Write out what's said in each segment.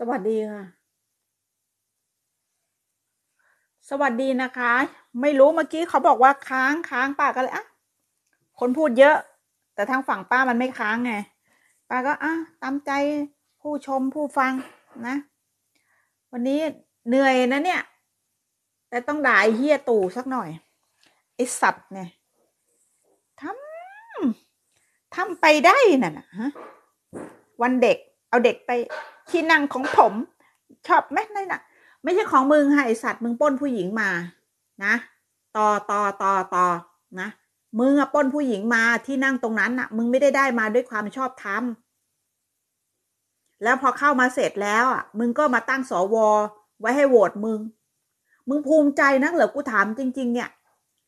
สวัสดีค่ะ สวัสดีนะคะ ไม่รู้เมื่อกี้เขาบอกว่าค้างค้างป้าก็เลยอ่ะ คนพูดเยอะ แต่ทางฝั่งป้ามันไม่ค้างไงป้าก็อ่ะตามใจผู้ชมผู้ฟังนะ วันนี้เหนื่อยนะเนี่ย แต่ต้องด่าเฮียตู่สักหน่อยไอสัตว์เนี่ยทำทำไปได้น่ะนะวันเด็กเาเด็กไปที่นั่งของผม ชอบไหมนั่นน่ะ ไม่ใช่ของมึงไอสัตว์มึงป้นผู้หญิงมานะต่อต่อต่อต่อนะมึงอะป้นผู้หญิงมาที่นั่งตรงนั้น่ะ มึงไม่ได้ได้มาด้วยความชอบธรรมแล้วพอเข้ามาเสร็จแล้วอ่ะ มึงก็มาตั้งสวไว้ให้โหวตมึงมึงภูมิใจนักเหรอกูถาม จริง ๆ เนี่ย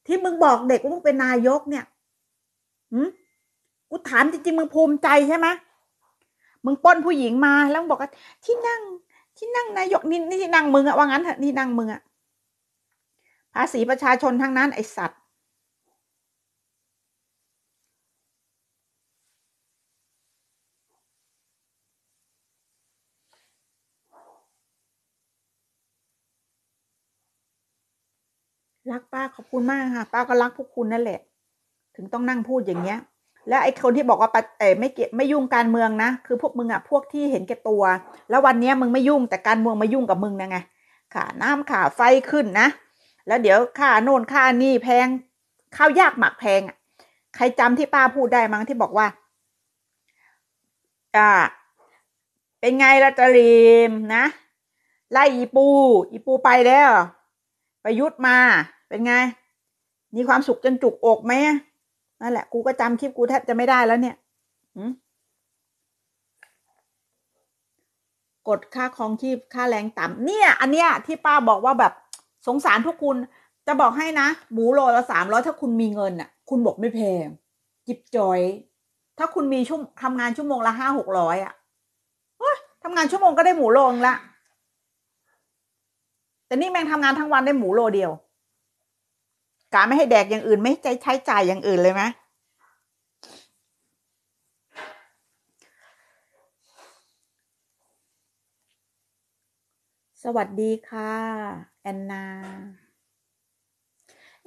ที่มึงบอกเด็กว่ามึงเป็นนายกเนี่ยหืมกูถามจริงๆมึงภูมิใจใช่ไหมมึงป้นผู้หญิงมาแล้วบอกว่าที่นั่ง ที่นั่งนายกนี่นี่นั่งมึงอะว่างั้นเถอะนี่นั่งมึงอะภาษีประชาชนทั้งนั้น ไอสัตว์ รักป้าขอบคุณมากค่ะ ป้าก็รักพวกคุณนั่นแหละ ถึงต้องนั่งพูดอย่างเงี้ยและไอ้คนที่บอกว่าไม่เกไม่ยุ่งการเมืองนะคือพวกมึงอะพวกที่เห็นแก่ตัว แล้ววันนี้มึงไม่ยุ่งแต่การเมืองมายุ่งกับมึงนะไง ค่ะน้ำข่าไฟขึ้นนะ แล้วเดี๋ยวค่าโน่นค่านี่แพงข้าวยากหมักแพงอะใครจำที่ป้าพูดได้มั้งที่บอกว่าอ่าเป็นไงละตรีมนะ ไล่อีปูอีปูไปแล้ว ประยุทธ์มาเป็นไงมีความสุขจนจุกอกไหมนั่นแหละกูก็จำคลิปกูแทบจะไม่ได้แล้ว เนี่ยกดค่าคองชีพค่าแรงต่ำเนี่ยอันเนี้ย ที่ป้าบอกว่าแบบสงสารพวกคุณจะบอกให้นะหมูโลละสามร้อยถ้าคุณมีเงินน่ะ คุณบอกไม่แพงจิบจอย ถ้าคุณมีชั่วทำงานชั่วโมงละห้าหกร้อยอ่ะทำงานชั่วโมงก็ได้หมูโลงละแต่นี่แม่งทำงานทั้งวันได้หมูโลเดียวกาไม่ให้แดกอย่างอื่น ไม่ใจใช้จ่ายอย่างอื่นเลยไหม สวัสดีค่ะ แอนนา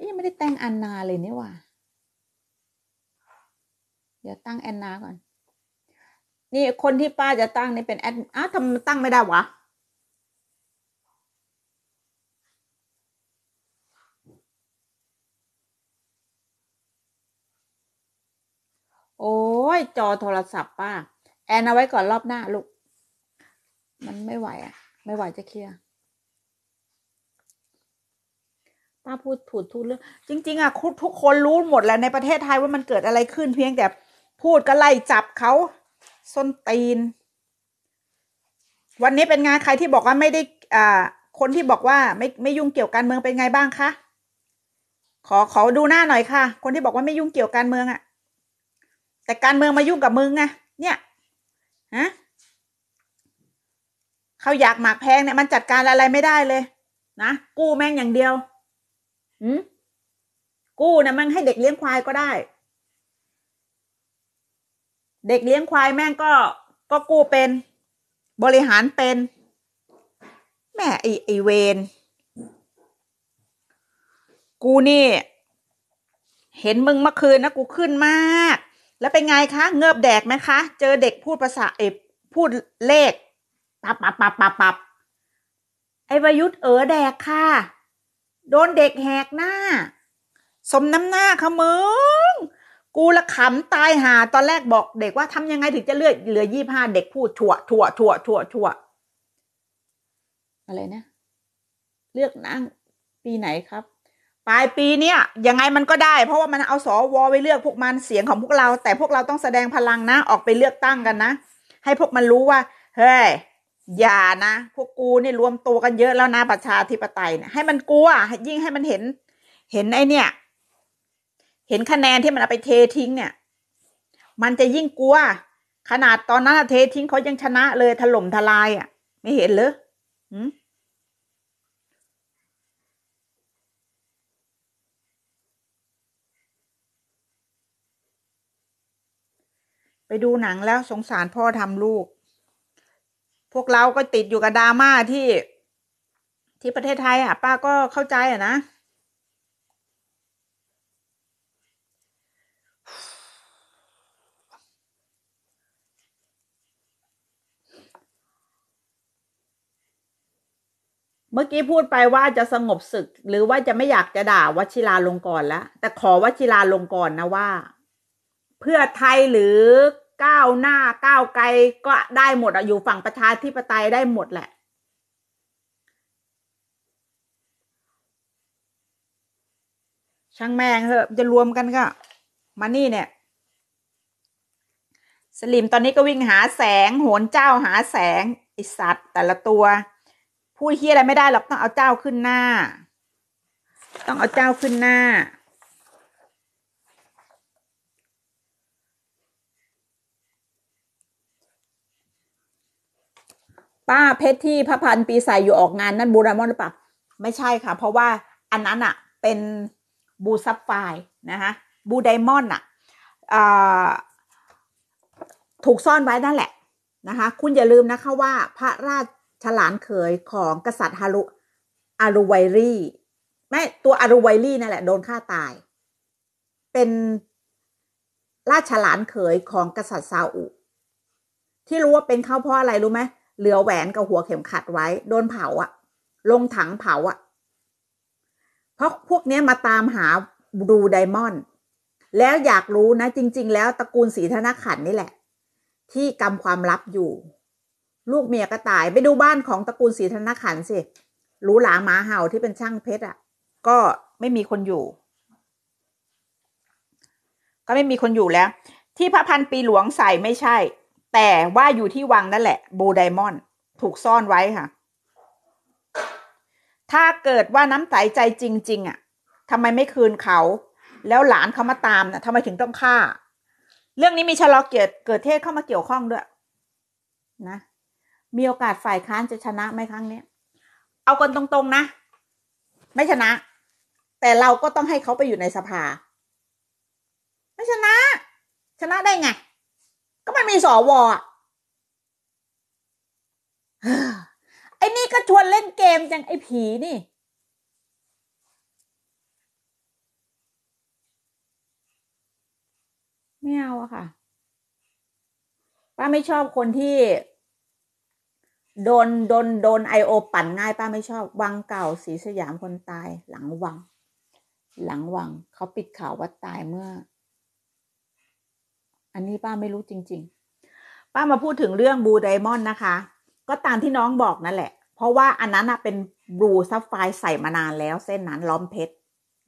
ยังไม่ได้แต่งแอนนาเลยนี่ว่า เดี๋ยวตั้งแอนนา ก่อน นี่คนที่ป้าจะตั้งนี่เป็นแอดอ้าทำตั้งไม่ได้วะจอโทรศัพท์ป้าแอนเอาไว้ก่อนรอบหน้าลูก มันไม่ไหวอะไม่ไหวจะเคลียร์ป้าพูดถูดทุกเรื่องจริง ๆอะทุกคนรู้หมดแหละในประเทศไทยว่ามันเกิดอะไรขึ้น เพียงแต่ พูดก็ไล่จับเขาส้นตีน วันนี้เป็นงานใครที่บอกว่าไม่ได้ อ่าคนที่บอกว่าไม่ไม่ยุ่งเกี่ยวการเมืองเป็นไงบ้างคะ ขอขอดูหน้าหน่อยค่ะ คนที่บอกว่าไม่ยุ่งเกี่ยวการเมืองอ่ะแต่การเมืองมายุ่งกับมึงไงเนี่ย ฮะเขาอยากหมากแพงเนี่ยมันจัดการอะไรไม่ได้เลย นะ กู้แม่งอย่างเดียวอืมกู้นะมันให้เด็กเลี้ยงควายก็ได้ เด็กเลี้ยงควายแม่ง ก็ ก็กู้เป็น บริหารเป็น แม่ไอไอเวนกูนี่ เห็น มึงเมื่อคืนนะกู ขึ้นมากแล้วเป็นไงคะ เงือบแดกไหมคะเจอเด็กพูดภาษาเอพูดเลขปับปับปับปับปับไอวายุทธ เออแดกค่ะ โดนเด็กแหกหน้า สมน้ำหน้าค่ะมึงกูละขำตายหาตอนแรกบอกเด็กว่าทำยังไงถึงจะเลือดเหลือยี่ห้าเด็กพูดถั่ว ถั่วถั่วถั่วถั่ว อะไรนะเลือกนั่งปีไหนครับปลายปีเนี้ยยังไงมันก็ได้เพราะว่ามันเอาสอวอไปเลือก พวกมันเสียงของพวกเรา แต่พวกเราต้องแสดงพลังนะออกไปเลือกตั้งกันนะ ให้พวกมันรู้ว่าเฮ้ยอย่านะ พวกกูเนี่ยรวมตัวกันเยอะแล้วนะประชาธิปไตยเนี่ยให้มันกลัวยิ่งให้มันเห็น เห็นไอเนี่ย เห็นคะแนนที่มันเอาไปเททิ้ง เนี่ยมันจะยิ่งกลัวขนาดตอนนั้นเททิ้งเขายังชนะเลยถล่มทลายอะ่ะ ไม่เห็นเลยอืมไปดูหนังแล้วสงสารพ่อทำลูก พวกเรา ก็ติดอยู่ กับดราม่าที่ที่ประเทศไทย อ่ะ ป้าก็เข้าใจ อ่ะ นะ เมื่อกี้ พูดไปว่าจะสงบศึก หรือว่าจะไม่อยากจะด่าวชิราลงกรแล้ว แต่ขอวชิราลงกรนะว่า เพื่อไทยหรือก้าวหน้าก้าวไกลก็ได้หมดอะอยู่ฝั่งประชาธิปไตยได้หมดแหละ ช่างแมงเหอะจะรวมกันก็มานี่เนี่ย สลิมตอนนี้ก็วิ่งหาแสงโหนเจ้าหาแสงไอสัตว์แต่ละตัวพูดเฮียอะไรไม่ได้หรอกต้องเอาเจ้าขึ้นหน้า ต้องเอาเจ้าขึ้นหน้าป้า เพชรที่พระพันปีใส่อยู่ออกงาน นั่นบูรามอนหรือเปล่าไม่ใช่ค่ะเพราะว่าอันนั้นอะเป็นบูซับไฟนะคะบูไดมอนด์อะถูกซ่อนไว้นั่นแหละนะคะคุณอย่าลืมนะคะว่าพระราชฉลานเขยของกษัตริย์ฮารุอารุไวรีแม่ตัวอารุไวรีนั่นแหละโดนฆ่าตาย เป็นราชฉลานเขยของกษัตริย์ซาอุ ที่รู้ว่าเป็นเขาเพราะอะไรรู้ไหมเหลือแหวนกับหัวเข็มขัดไว้โดนเผาอะลงถังเผาอะเพราะพวกนี้มาตามหาบูไดมอนด์แล้วอยากรู้นะจริงๆแล้วตระกูลศรีธนขันนี่แหละ ที่กำความลับอยู่ ลูกเมียก็ตายไปดูบ้านของตระกูลศรีธนขันสิรูหลาหมาเห่าที่เป็นช่างเพชรอะก็ไม่มีคนอยู่ ก็ไม่มีคนอยู่แล้ว ที่พระพันปีหลวงใส่ไม่ใช่แต่ว่าอยู่ที่วังนั่นแหละ โบไดมอนด์ถูกซ่อนไว้ค่ะ ถ้าเกิดว่าน้ำใสใจจริง ๆ อ่ะทำไมไม่คืนเขา แล้วหลานเขามาตามนะ่ะทำไมถึงต้องฆ่า เรื่องนี้มีชะลอเกิดิเกิดเทศเข้ามาเกี่ยวข้องด้วยนะ มีโอกาสฝ่ายค้านจะชนะไหมครั้งนี้เอากันตรงๆ นะ ไม่ชนะ แต่เราก็ต้องให้เขาไปอยู่ในสภา ไม่ชนะ ชนะได้ไงก็มันมีสอวอ่ะไอ้นี่ก็ชวนเล่นเกมจังไอ้ผีนี่ ไม่เอาอะค่ะ ป้าไม่ชอบคนที่โดนโดนโดนไอโอ ปั่นง่ายป้าไม่ชอบ วังเก่าสีสยามคนตาย หลังวัง หลังวัง เขาปิดข่าวว่าตายเมื่ออันนี้ป้าไม่รู้จริงๆ ป้ามาพูดถึงเรื่องบูไดมอนด์นะคะ ก็ตามที่น้องบอกนั่นแหละ เพราะว่าอันนั้นเป็นบลูซับไฟใส่มานานแล้วเส้นนั้น ล้อมเพชร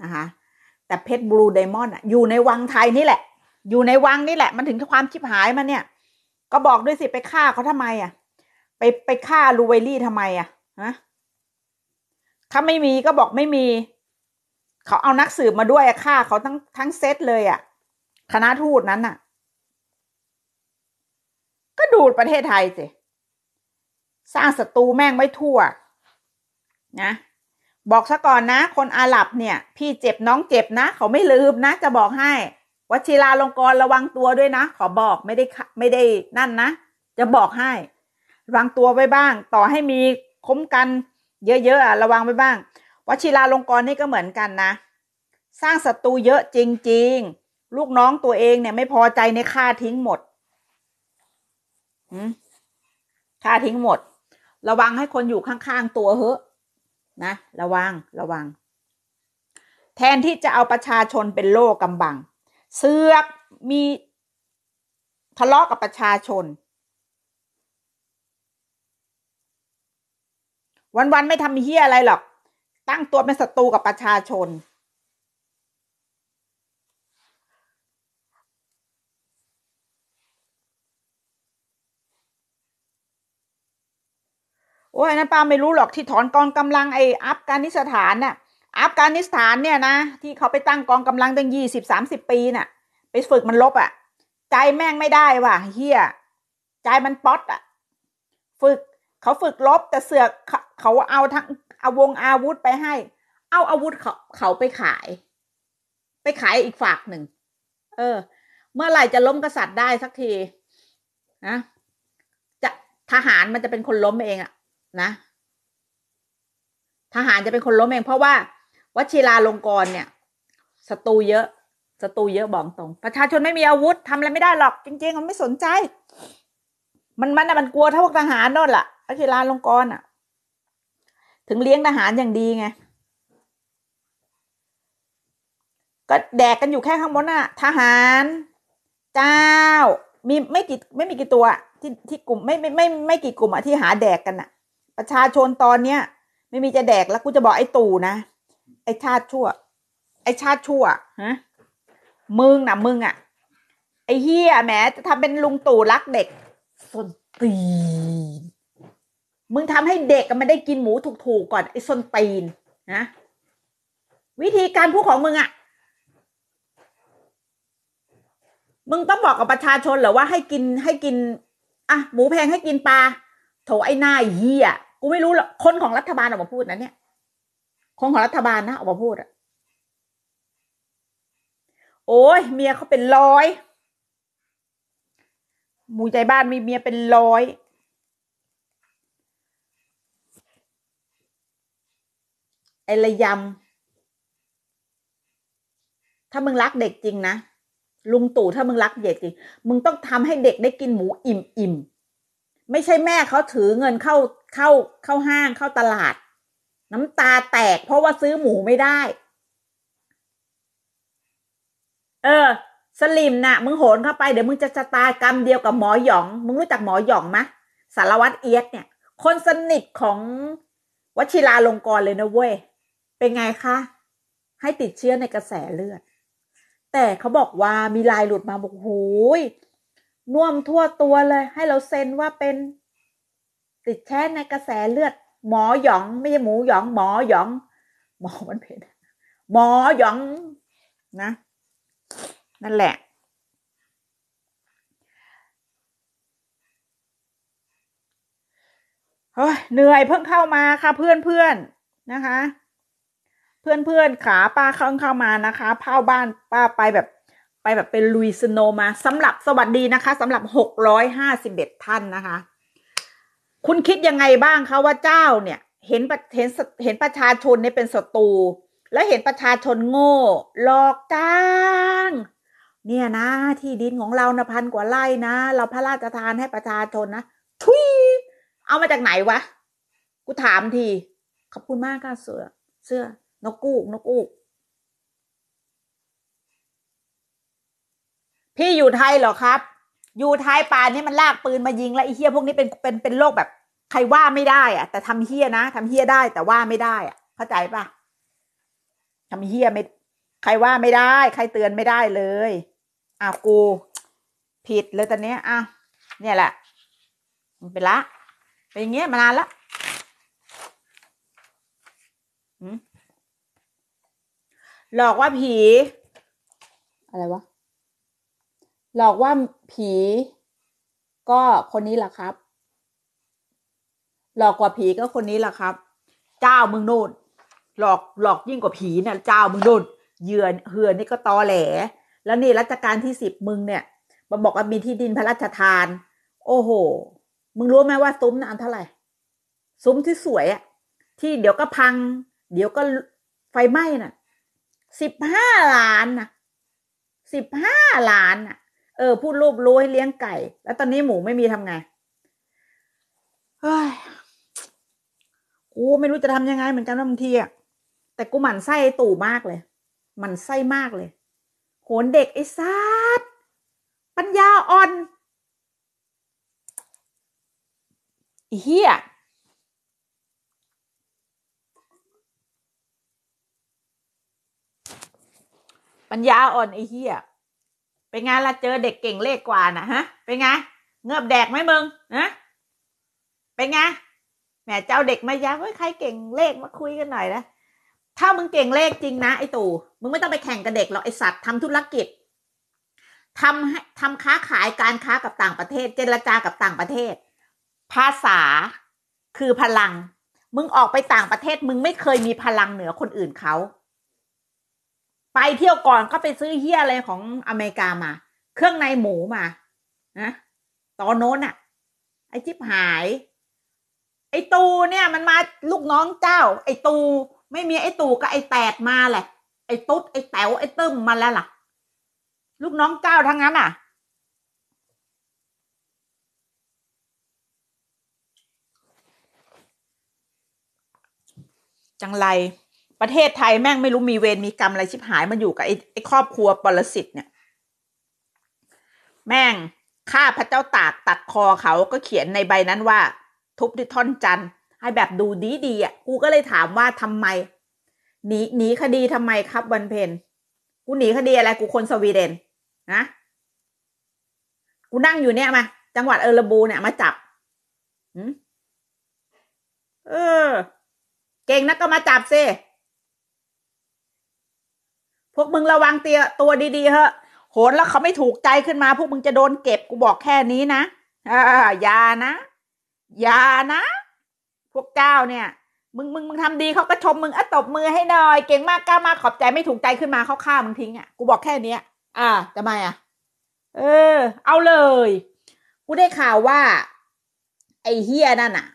นะคะ แต่เพชรบลูไดมอนด์อยู่ในวังไทยนี่แหละ อยู่ในวังนี่แหละ มันถึงความชิบหายมันเนี่ย ก็บอกด้วยสิ ไปฆ่าเขาทำไมอ่ะ ไปไปฆ่าลูเวลี่ทำไมอ่ะฮะถ้าไม่มีก็บอกไม่มี เขาเอานักสืบมาด้วยฆ่าเขาทั้งทั้งเซตเลยอ่ะ คณะทูตนั้นอ่ะ็ดูดประเทศไทยสิสร้างศัตรูแม่งไม่ทั่วนะบอกซะก่อนนะ คนอาหรับเนี่ย พี่เจ็บน้องเจ็บนะ เขาไม่ลืมนะ จะบอกให้วชิราลงกรระวังตัวด้วยนะ ขอบอกไม่ได้ไม่ได้นั่นนะ จะบอกให้ ระวังตัวไว้บ้าง ต่อให้มีคุ้มกันเยอะๆอะระวังไว้บ้างวชิราลงกรนี่ก็เหมือนกันนะ สร้างศัตรูเยอะจริง ๆ ลูกน้องตัวเองเนี่ยไม่พอใจในฆ่าทิ้งหมดถ่าทิ้งหมด ระวังให้คนอยู่ข้างๆตัวเฮ้ะนะ ระวัง ระวัง แทนที่จะเอาประชาชนเป็นโล่กำบัง เสือกมีทะเลาะกับประชาชน วันๆไม่ทำเฮี้ยอะไรหรอก ตั้งตัวเป็นศัตรูกับประชาชนโอ้ยนะป้าไม่รู้หรอกที่ถอนกองกำลังไอ้อัฟกานิสถานน่ะ อัฟกานิสถานเนี่ยนะที่เขาไปตั้งกองกำลังตั้งยี่สิบสามสิบปีน่ะ ไปฝึกมันลบอ่ะ ใจแม่งไม่ได้ว่ะเฮียใจมันป๊อตอ่ะ ฝึกเขาฝึกลบแต่เสือกเขาเอาทั้งเอาวงอาวุธไปให้ เอาอาวุธเขาเขาไปขาย ไปขายอีกฝากหนึ่งเออ เมื่อไหร่จะล้มกษัตริย์ได้สักทีนะจะทหารมันจะเป็นคนล้มเองอะ่ะนะทหารจะเป็นคนล้มเองเพราะว่าวชิราลงกรเนี่ยศัตรูเยอะศัตรูเยอะบอกตรง ประชาชนไม่มีอาวุธทำอะไรไม่ได้หรอกจริง ๆ มันไม่สนใจ มันมันอะมันกลัวถ้าพวกทหารนน่นลห่ะวชิราลงกรอ่ะ ถึงเลี้ยงทหารอย่างดีไง ก็แดกกันอยู่แค่ข้างบนน่ะ ทหาร เจ้ามีไม่กี่ไม่มีกี่ตัว ที่ที่กลุ่มไม่ไม่ไม่ไม่กี่กลุ่มอะที่หาแดกกันอะประชาชนตอนเนี้ยไม่มีจะแดกแล้วกูจะบอกไอ้ตู่นะไอ้ชาติชั่ว ไอ้ชาติชั่วฮะมึงนะมึงอะ่ะ ไอ้เฮียแหมจะทำเป็นลุงตู่รักเด็กสนตีนมึงทำให้เด็กมันได้กินหมูถูกๆก่อนไอ้สนตีนนะวิธีการพูดของมึงอะ่ะ มึงต้องบอกกับประชาชนเหรอว่า ให้กินให้กิน อ่ะ หมูแพงให้กินปลาโถไอ้หน้าเหี้ยกูไม่รู้ หรอกคนของรัฐบาลออกมาพูดนะ เนี่ยคนของรัฐบาลนะออกมาพูดอะโอ้ยเมียเขาเป็นร้อยหมู่ใจบ้าน มี เมียเป็นร้อยไอ้ระยำถ้ามึงรักเด็กจริงนะ ลุงตู่ถ้ามึง รักเด็กจริง มึงต้องทำให้เด็กได้กินหมูอิ่มอิ่มไม่ใช่แม่เขาถือเงินเข้าเข้าเข้าห้างเข้าตลาด น้ำตาแตก เพราะว่าซื้อหมูไม่ได้ เออ สลิมนะ่ะ มึง โหนเข้าไปเดี๋ยว มึงจะชะตากรรมเดียวกับหมอหยอง มึง รู้จักหมอหยอง มะ สารวัตรเอียดเนี่ย คนสนิทของวชิราลงกรเลยนะเว้ย เป็นไงคะให้ติดเชื้อในกระแสเลือด แต่เขาบอกว่ามีลายหลุดมาบอกโหยน่วมทั่วตัวเลย ให้เราเซ็นว่าเป็นติดแค่ในกระแสเลือด หมอหยองไม่ใช่หมูหยองหมอหยอง หมอมันเพ็นหมอหยองนะ นั่นแหละเหนื่อยเพิ่งเข้ามาค่ะ เพื่อนเพื่อนนะคะ เพื่อนเพื่อนขาป้าเข้าเข้ามานะคะเผ้าบ้านป้าไปแบบไปแบบเป็นลุยสโนมาสำหรับสวัสดีนะคะสำหรับหกร้อยห้าสิบเอ็ดท่านนะคะคุณคิดยังไงบ้างคะว่าเจ้าเนี่ย เห็นเห็นเห็นประชาชนเนี่ยเป็นศัตรูแล้วเห็นประชาชนโง่หลอกจ้าง เนี่ยนะ ที่ดินของเรานะพันกว่าไร่นะ เราพระราชทานให้ประชาชนนะทุยเอามาจากไหนวะ กูถามทีขอบคุณมากค่ะเสือเสื้อนกกูกนกกูกพี่อยู่ไทยเหรอครับอยู่ท้ายป่านนี้มันลากปืนมายิงแล้วไอ้เฮียพวกนี้เป็นเป็นเป็นโรคแบบใครว่าไม่ได้อะแต่ทำเฮียนะทำเฮียได้แต่ว่าไม่ได้อะเข้าใจปะทำเฮียไม่ ใครว่าไม่ได้ใครเตือนไม่ได้เลยอ่ะกูผิดเลยตอนนี้อ่ะเนี่ยแหละมันเป็นละ เป็นอย่างเงี้ยมานานละหลอกว่าผีอะไรวะหลอกว่าผีก็คนนี้แหละครับ หลอกกว่าผีก็คนนี้แหละครับ เจ้ามึงน่นหลอกหลอกยิ่งกว่าผีเนี่ย เจ้ามึงน่นเหยื่อเหือนี่ก็ตอแหล แล้วนี่รัชการที่สิบมึงเนี่ยมาบอกว่ามีที่ดินพระราชทาน โอ้โห มึงรู้ไหมว่าซุ้มนานเท่าไหร่ซุ้มที่สวยอะที่เดี๋ยวก็พัง เดี๋ยวก็ไฟไหม้น่ะสิบห้าล้านน่ะสิบห้าล้านน่ะเออ พูดรูปรู้ให้เลี้ยงไก่ แล้วตอนนี้หมูไม่มีทำาไงเฮ้ยกูไม่รู้จะทำยังไงเหมือนกันบางทีอ่ะแต่กูหมั่นไส้ตู่มากเลยหมั่นไส้มากเลยโขนเด็ก ไอ้ซัดปัญญาอ่อนเฮียปัญญาอ่อนไอ้เฮียไป็นไงล่ะเจอเด็กเก่งเลขกว่านะฮะเป็นไงเงือบแดกไหมมึงนะเป็นไงแหมเจ้าเด็กมายักเฮ้ยใครเก่งเลขมาคุยกันหน่อยนะถ้ามึงเก่งเลขจริงนะไอตู่มึงไม่ต้องไปแข่งกับเด็กหรอกไอสัตว์ทำธุรกิจทำให้ทำค้าขายการค้ากับต่างประเทศ เจรจากับต่างประเทศ ภาษาคือพลังมึงออกไปต่างประเทศมึงไม่เคยมีพลังเหนือคนอื่นเขาไปเที่ยวก่อนก็ไปซื้อเฮียอะไรของอเมริกามาเครื่องในหมูมานะตอนโน้นอะไอจิบหาย ไอตูเนี่ยมันมาลูกน้องเจ้าไอตูไม่มีไอตูก็ไอแตดมาแหละ ไอตุ๊ดไอแต๋วไอตึ้มมาแล้วล่ะ ลูกน้องเจ้าทั้งนั้นอ่ะจังไรประเทศไทยแม่งไม่รู้มีเวรมีกรรมอะไรชิบหายมันอยู่กับไอ้ไอครอบครัวปรสิตเนี่ยแม่งฆ่าพระเจ้าตากตัดคอเขาก็เขียนในใบนั้นว่า ทุบด้วยท่อนจันท์ให้แบบดูดีดีอ่ะ กูก็เลยถามว่าทำไมหนีหนีคดีทำไมครับ วันเพนกูหนีคดีอะไรกูคนสวีเดนนะกูนั่งอยู่เนี่ยมาจังหวัดเออร์บูเนี่ยมาจับเออ เก่งนะกก็มาจับซิพวกมึงระวังเตียตัวดี ๆเหอะโหนแล้วเขาไม่ถูกใจขึ้นมา พวกมึงจะโดนเก็บกูบอกแค่นี้นะอย่านะ อย่านะ พวกเจ้า เนี่ย มึง มึงมึงทำดีเขาก็ชมมึง อะตบมือให้หน่อย เก่งมากกล้ามากขอบใจไม่ถูกใจขึ้นมาเขาฆ่ามึงทิ้งอ่ะกูบอกแค่เนี้ยอ่าทำไมอ่ะ เออ เอาเลย กูได้ข่าวว่าไอ้เฮียนั่นอ่ะ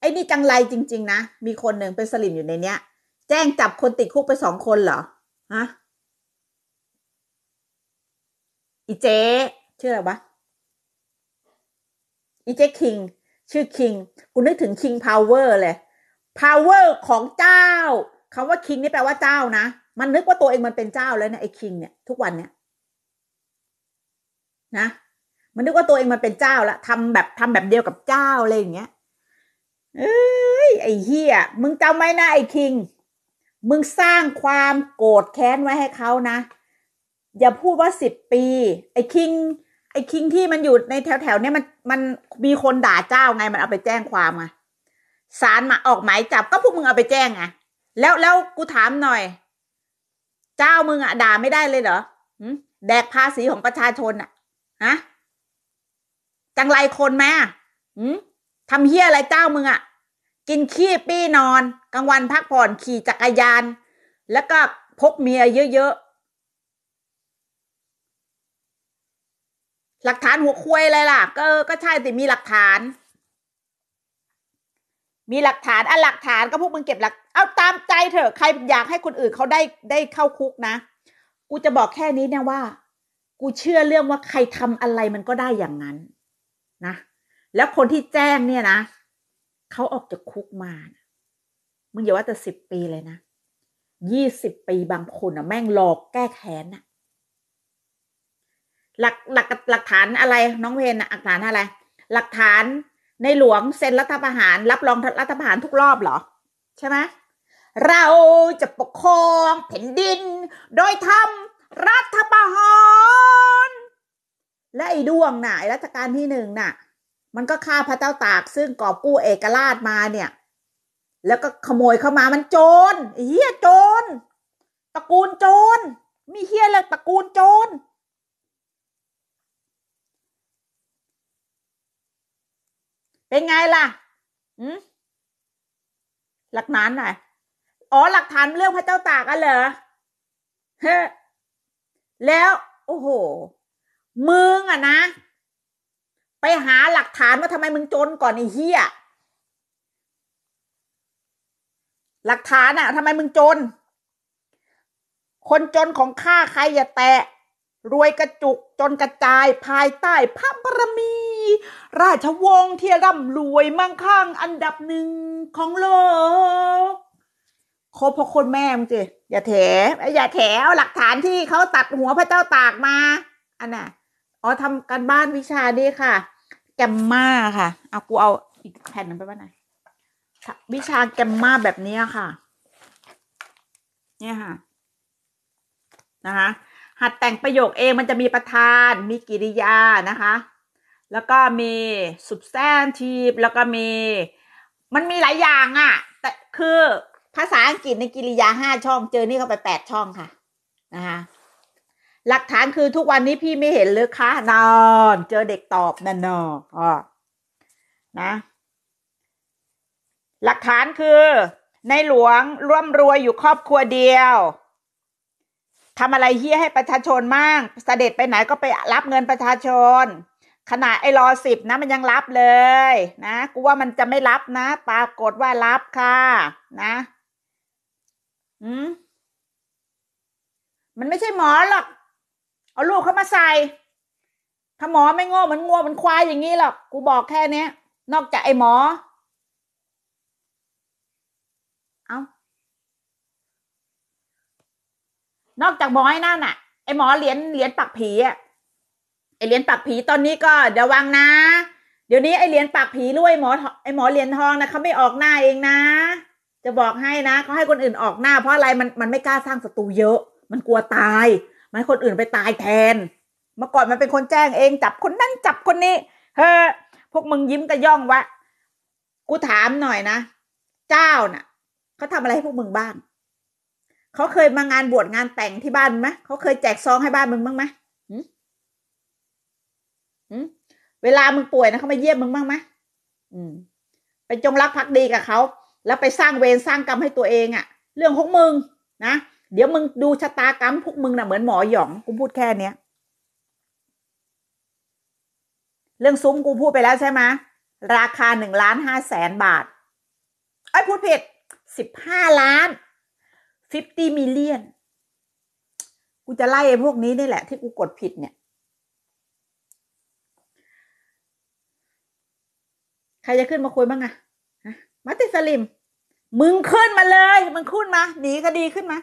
ไอ้นี่จังไรจริง ๆ นะ มีคนหนึ่งเป็นสลิมอยู่ในเนี้ย แจ้งจับคนติดคุกไปสองคนเหรอ ฮะอีเจ๊ชื่ออะไรวะอีเจ๊คิงชื่อคิงกูนึกถึงคิงพาวเวอร์เลยพาวเวอร์ของเจ้าคำว่าคิง นี่แปลว่าเจ้า นะ มันนึกว่าตัวเองมันเป็นเจ้าแล้วเนี่ยไอ้คิงเนี่ย ทุกวันเนี่ยนะ มันนึกว่าตัวเองมันเป็นเจ้าละทำแบบทำแบบเดียวกับเจ้าอะไรอย่างเงี้ยเอ้ยไอ้เฮียมึงจำไว้นะไอ้คิง มึงสร้างความโกรธแค้นไว้ให้เขานะอย่าพูดว่าสิบปี ไอ้คิง ไอ้คิงที่มันอยู่ในแถวแถวเนี้ยมันมันมีคนด่าเจ้าไงมันเอาไปแจ้งความไงสารมาออกหมายจับก็พวกมึงเอาไปแจ้งไงแล้วแล้วกูถามหน่อย เจ้ามึงอ่ะด่าไม่ได้เลยเหรอแดกภาษีของประชาชนอ่ะฮะจังไรคนไหมอืมทำเฮี้ยอะไรเจ้ามึงอ่ะ กินขี้ปี้นอนกลางวันพักผ่อนขี่จักรยาน แล้วก็พกเมียเยอะหลักฐานหัวควยเลยล่ะ ก็ก็ใช่สิมีหลักฐาน มีหลักฐานอ่ะหลักฐานก็พวกมึงเก็บหลัก เอาตามใจเถอะใครอยากให้คนอื่นเขาได้ได้เข้าคุกนะ กูจะบอกแค่นี้เนี่ยว่า กูเชื่อเรื่องว่าใครทำอะไรมันก็ได้อย่างนั้นนะ แล้วคนที่แจ้งเนี่ยนะเขาออกจากคุกมามึงอย่าว่าแต่สิบปีเลยนะยี่สิบปีบางคนอ่ะแม่งหลอกแก้แค้นอ่ะหลักหลักหลักฐานอะไรน้องเพนหลักฐานอะไร หลักฐานในหลวงเซ็นรัฐประหารรับรองรัฐประหารทุกรอบเหรอใช่ไหมเราจะปกครองแผ่นดิน โดยทำรัฐประหาร และไอ้ดวงน่ะไอ้รัชกาลที่หนึ่งน่ะ มันก็ฆ่าพระเจ้าตาก ซึ่งกอบกู้เอกราชมาเนี่ยแล้วก็ขโมยเข้ามามันโจรเฮียโจรตระกูลโจรมีเฮียเลยตระกูลโจรเป็นไงล่ะ อืมหลักฐานไหนอ๋อ หลักฐานเรื่องพระเจ้าตากอ่ะเหรอเฮ้แล้ว โอ้โห มึงอ่ะนะ ไปหาหลักฐานว่าทำไมมึงจนก่อนไอ้เฮียหลักฐานอ่ะทำไมมึงจน คนจนของข้าใครอย่าแตะ รวยกระจุกจนกระจาย ภายใต้พระบารมีราชวงศ์ที่ร่ำรวยมั่งคั่งอันดับหนึ่งของโลกคบเพราะคนแม่มึงเจอย่าแถอย่าแถเอาหลักฐานที่เขาตัดหัวพระเจ้าตากมา อันน่ะอ๋อทำการบ้านวิชาดีค่ะ แกมมาค่ะ เอากูเอาอีกแผ่นหนึ่งไปว่าไหนวิชาแกมมาแบบนี้ค่ะ เนี่ยค่ะ นะคะหัดแต่งประโยคเองมันจะมีประธานมีกิริยานะคะแล้วก็มี substantive แล้วก็มีมันมีหลายอย่างอะ่ะ แต่คือภาษาอังกฤษในกิริยาห้าช่อง เจอนี่เข้าไปแปดช่องค่ะนะคะหลักฐานคือทุกวันนี้พี่ไม่เห็นเลยคะนอน เจอเด็กตอบนันนอนอ๋อนะหลักฐานคือในหลวงร่วมรวยอยู่ครอบครัวเดียวทำอะไรเฮี้ยให้ประชาชนมากเสด็จไปไหนก็ไปรับเงินประชาชนขนาดไอ้รอสิบนะมันยังรับเลย นะกูว่ามันจะไม่รับนะปรากฏว่ารับค่ะ นะอืมมันไม่ใช่หมอหรอกเอาลูกเขามาใส่ ถ้าหมอไม่โง่มันงัวมันควายอย่างนี้ หรอก กูบอกแค่เนี้ย นอกจากไอ้หมอเอานอกจากหมอไอ้นั่นอะไอ้หมอเหรียญเหรียญปักผีอะไอเหรียญปักผี ตอนนี้ก็ระวังนะ เดี๋ยวนี้ไอเหรียญปักผีร้วยหมอไอหมอเหรียญทองนะเขาไม่ออกหน้าเองนะ จะบอกให้นะเขาให้คนอื่นออกหน้า เพราะอะไรมันมันไม่กล้าสร้างศัตรูเยอะ มันกลัวตายมันคนอื่นไปตายแทน เมื่อก่อนมันเป็นคนแจ้งเอง จับคนนั่นจับคนนี้เฮ้อพวกมึงยิ้มกระย่องวะกูถามหน่อยนะ เจ้าน่ะเขาทำอะไรให้พวกมึงบ้างเขาเคยมางานบวชงานแต่งที่บ้านไหมเขาเคยแจกซองให้บ้านมึงบ้างไหมเวลามึงป่วยนะเขามาเยี่ยมมึงบ้างไหมไปจงรักภักดีกับเขา แล้วไปสร้างเวรสร้างกรรมให้ตัวเองอะ่ะ เรื่องของมึงนะ เดี๋ยวมึงดูชะตากรรมพวกมึงนะ่ะเหมือนหมอหยอง กูพูดแค่เนี้ย เรื่องซุ้มกูพูดไปแล้วใช่ไหม ราคาหนึ่งล้านห้าแสนบาทไอ้พูดผิดสิบห้าล้านฟิฟตี้มิลเลียน กูจะไล่ไอ้พวกนี้นี่แหละที่กูกดผิดเนี่ยใครจะขึ้นมาคุยบ้างอะมัตติสลิม มึงขึ้นมาเลย มึงขึ้นมา หนีคดีขึ้นมา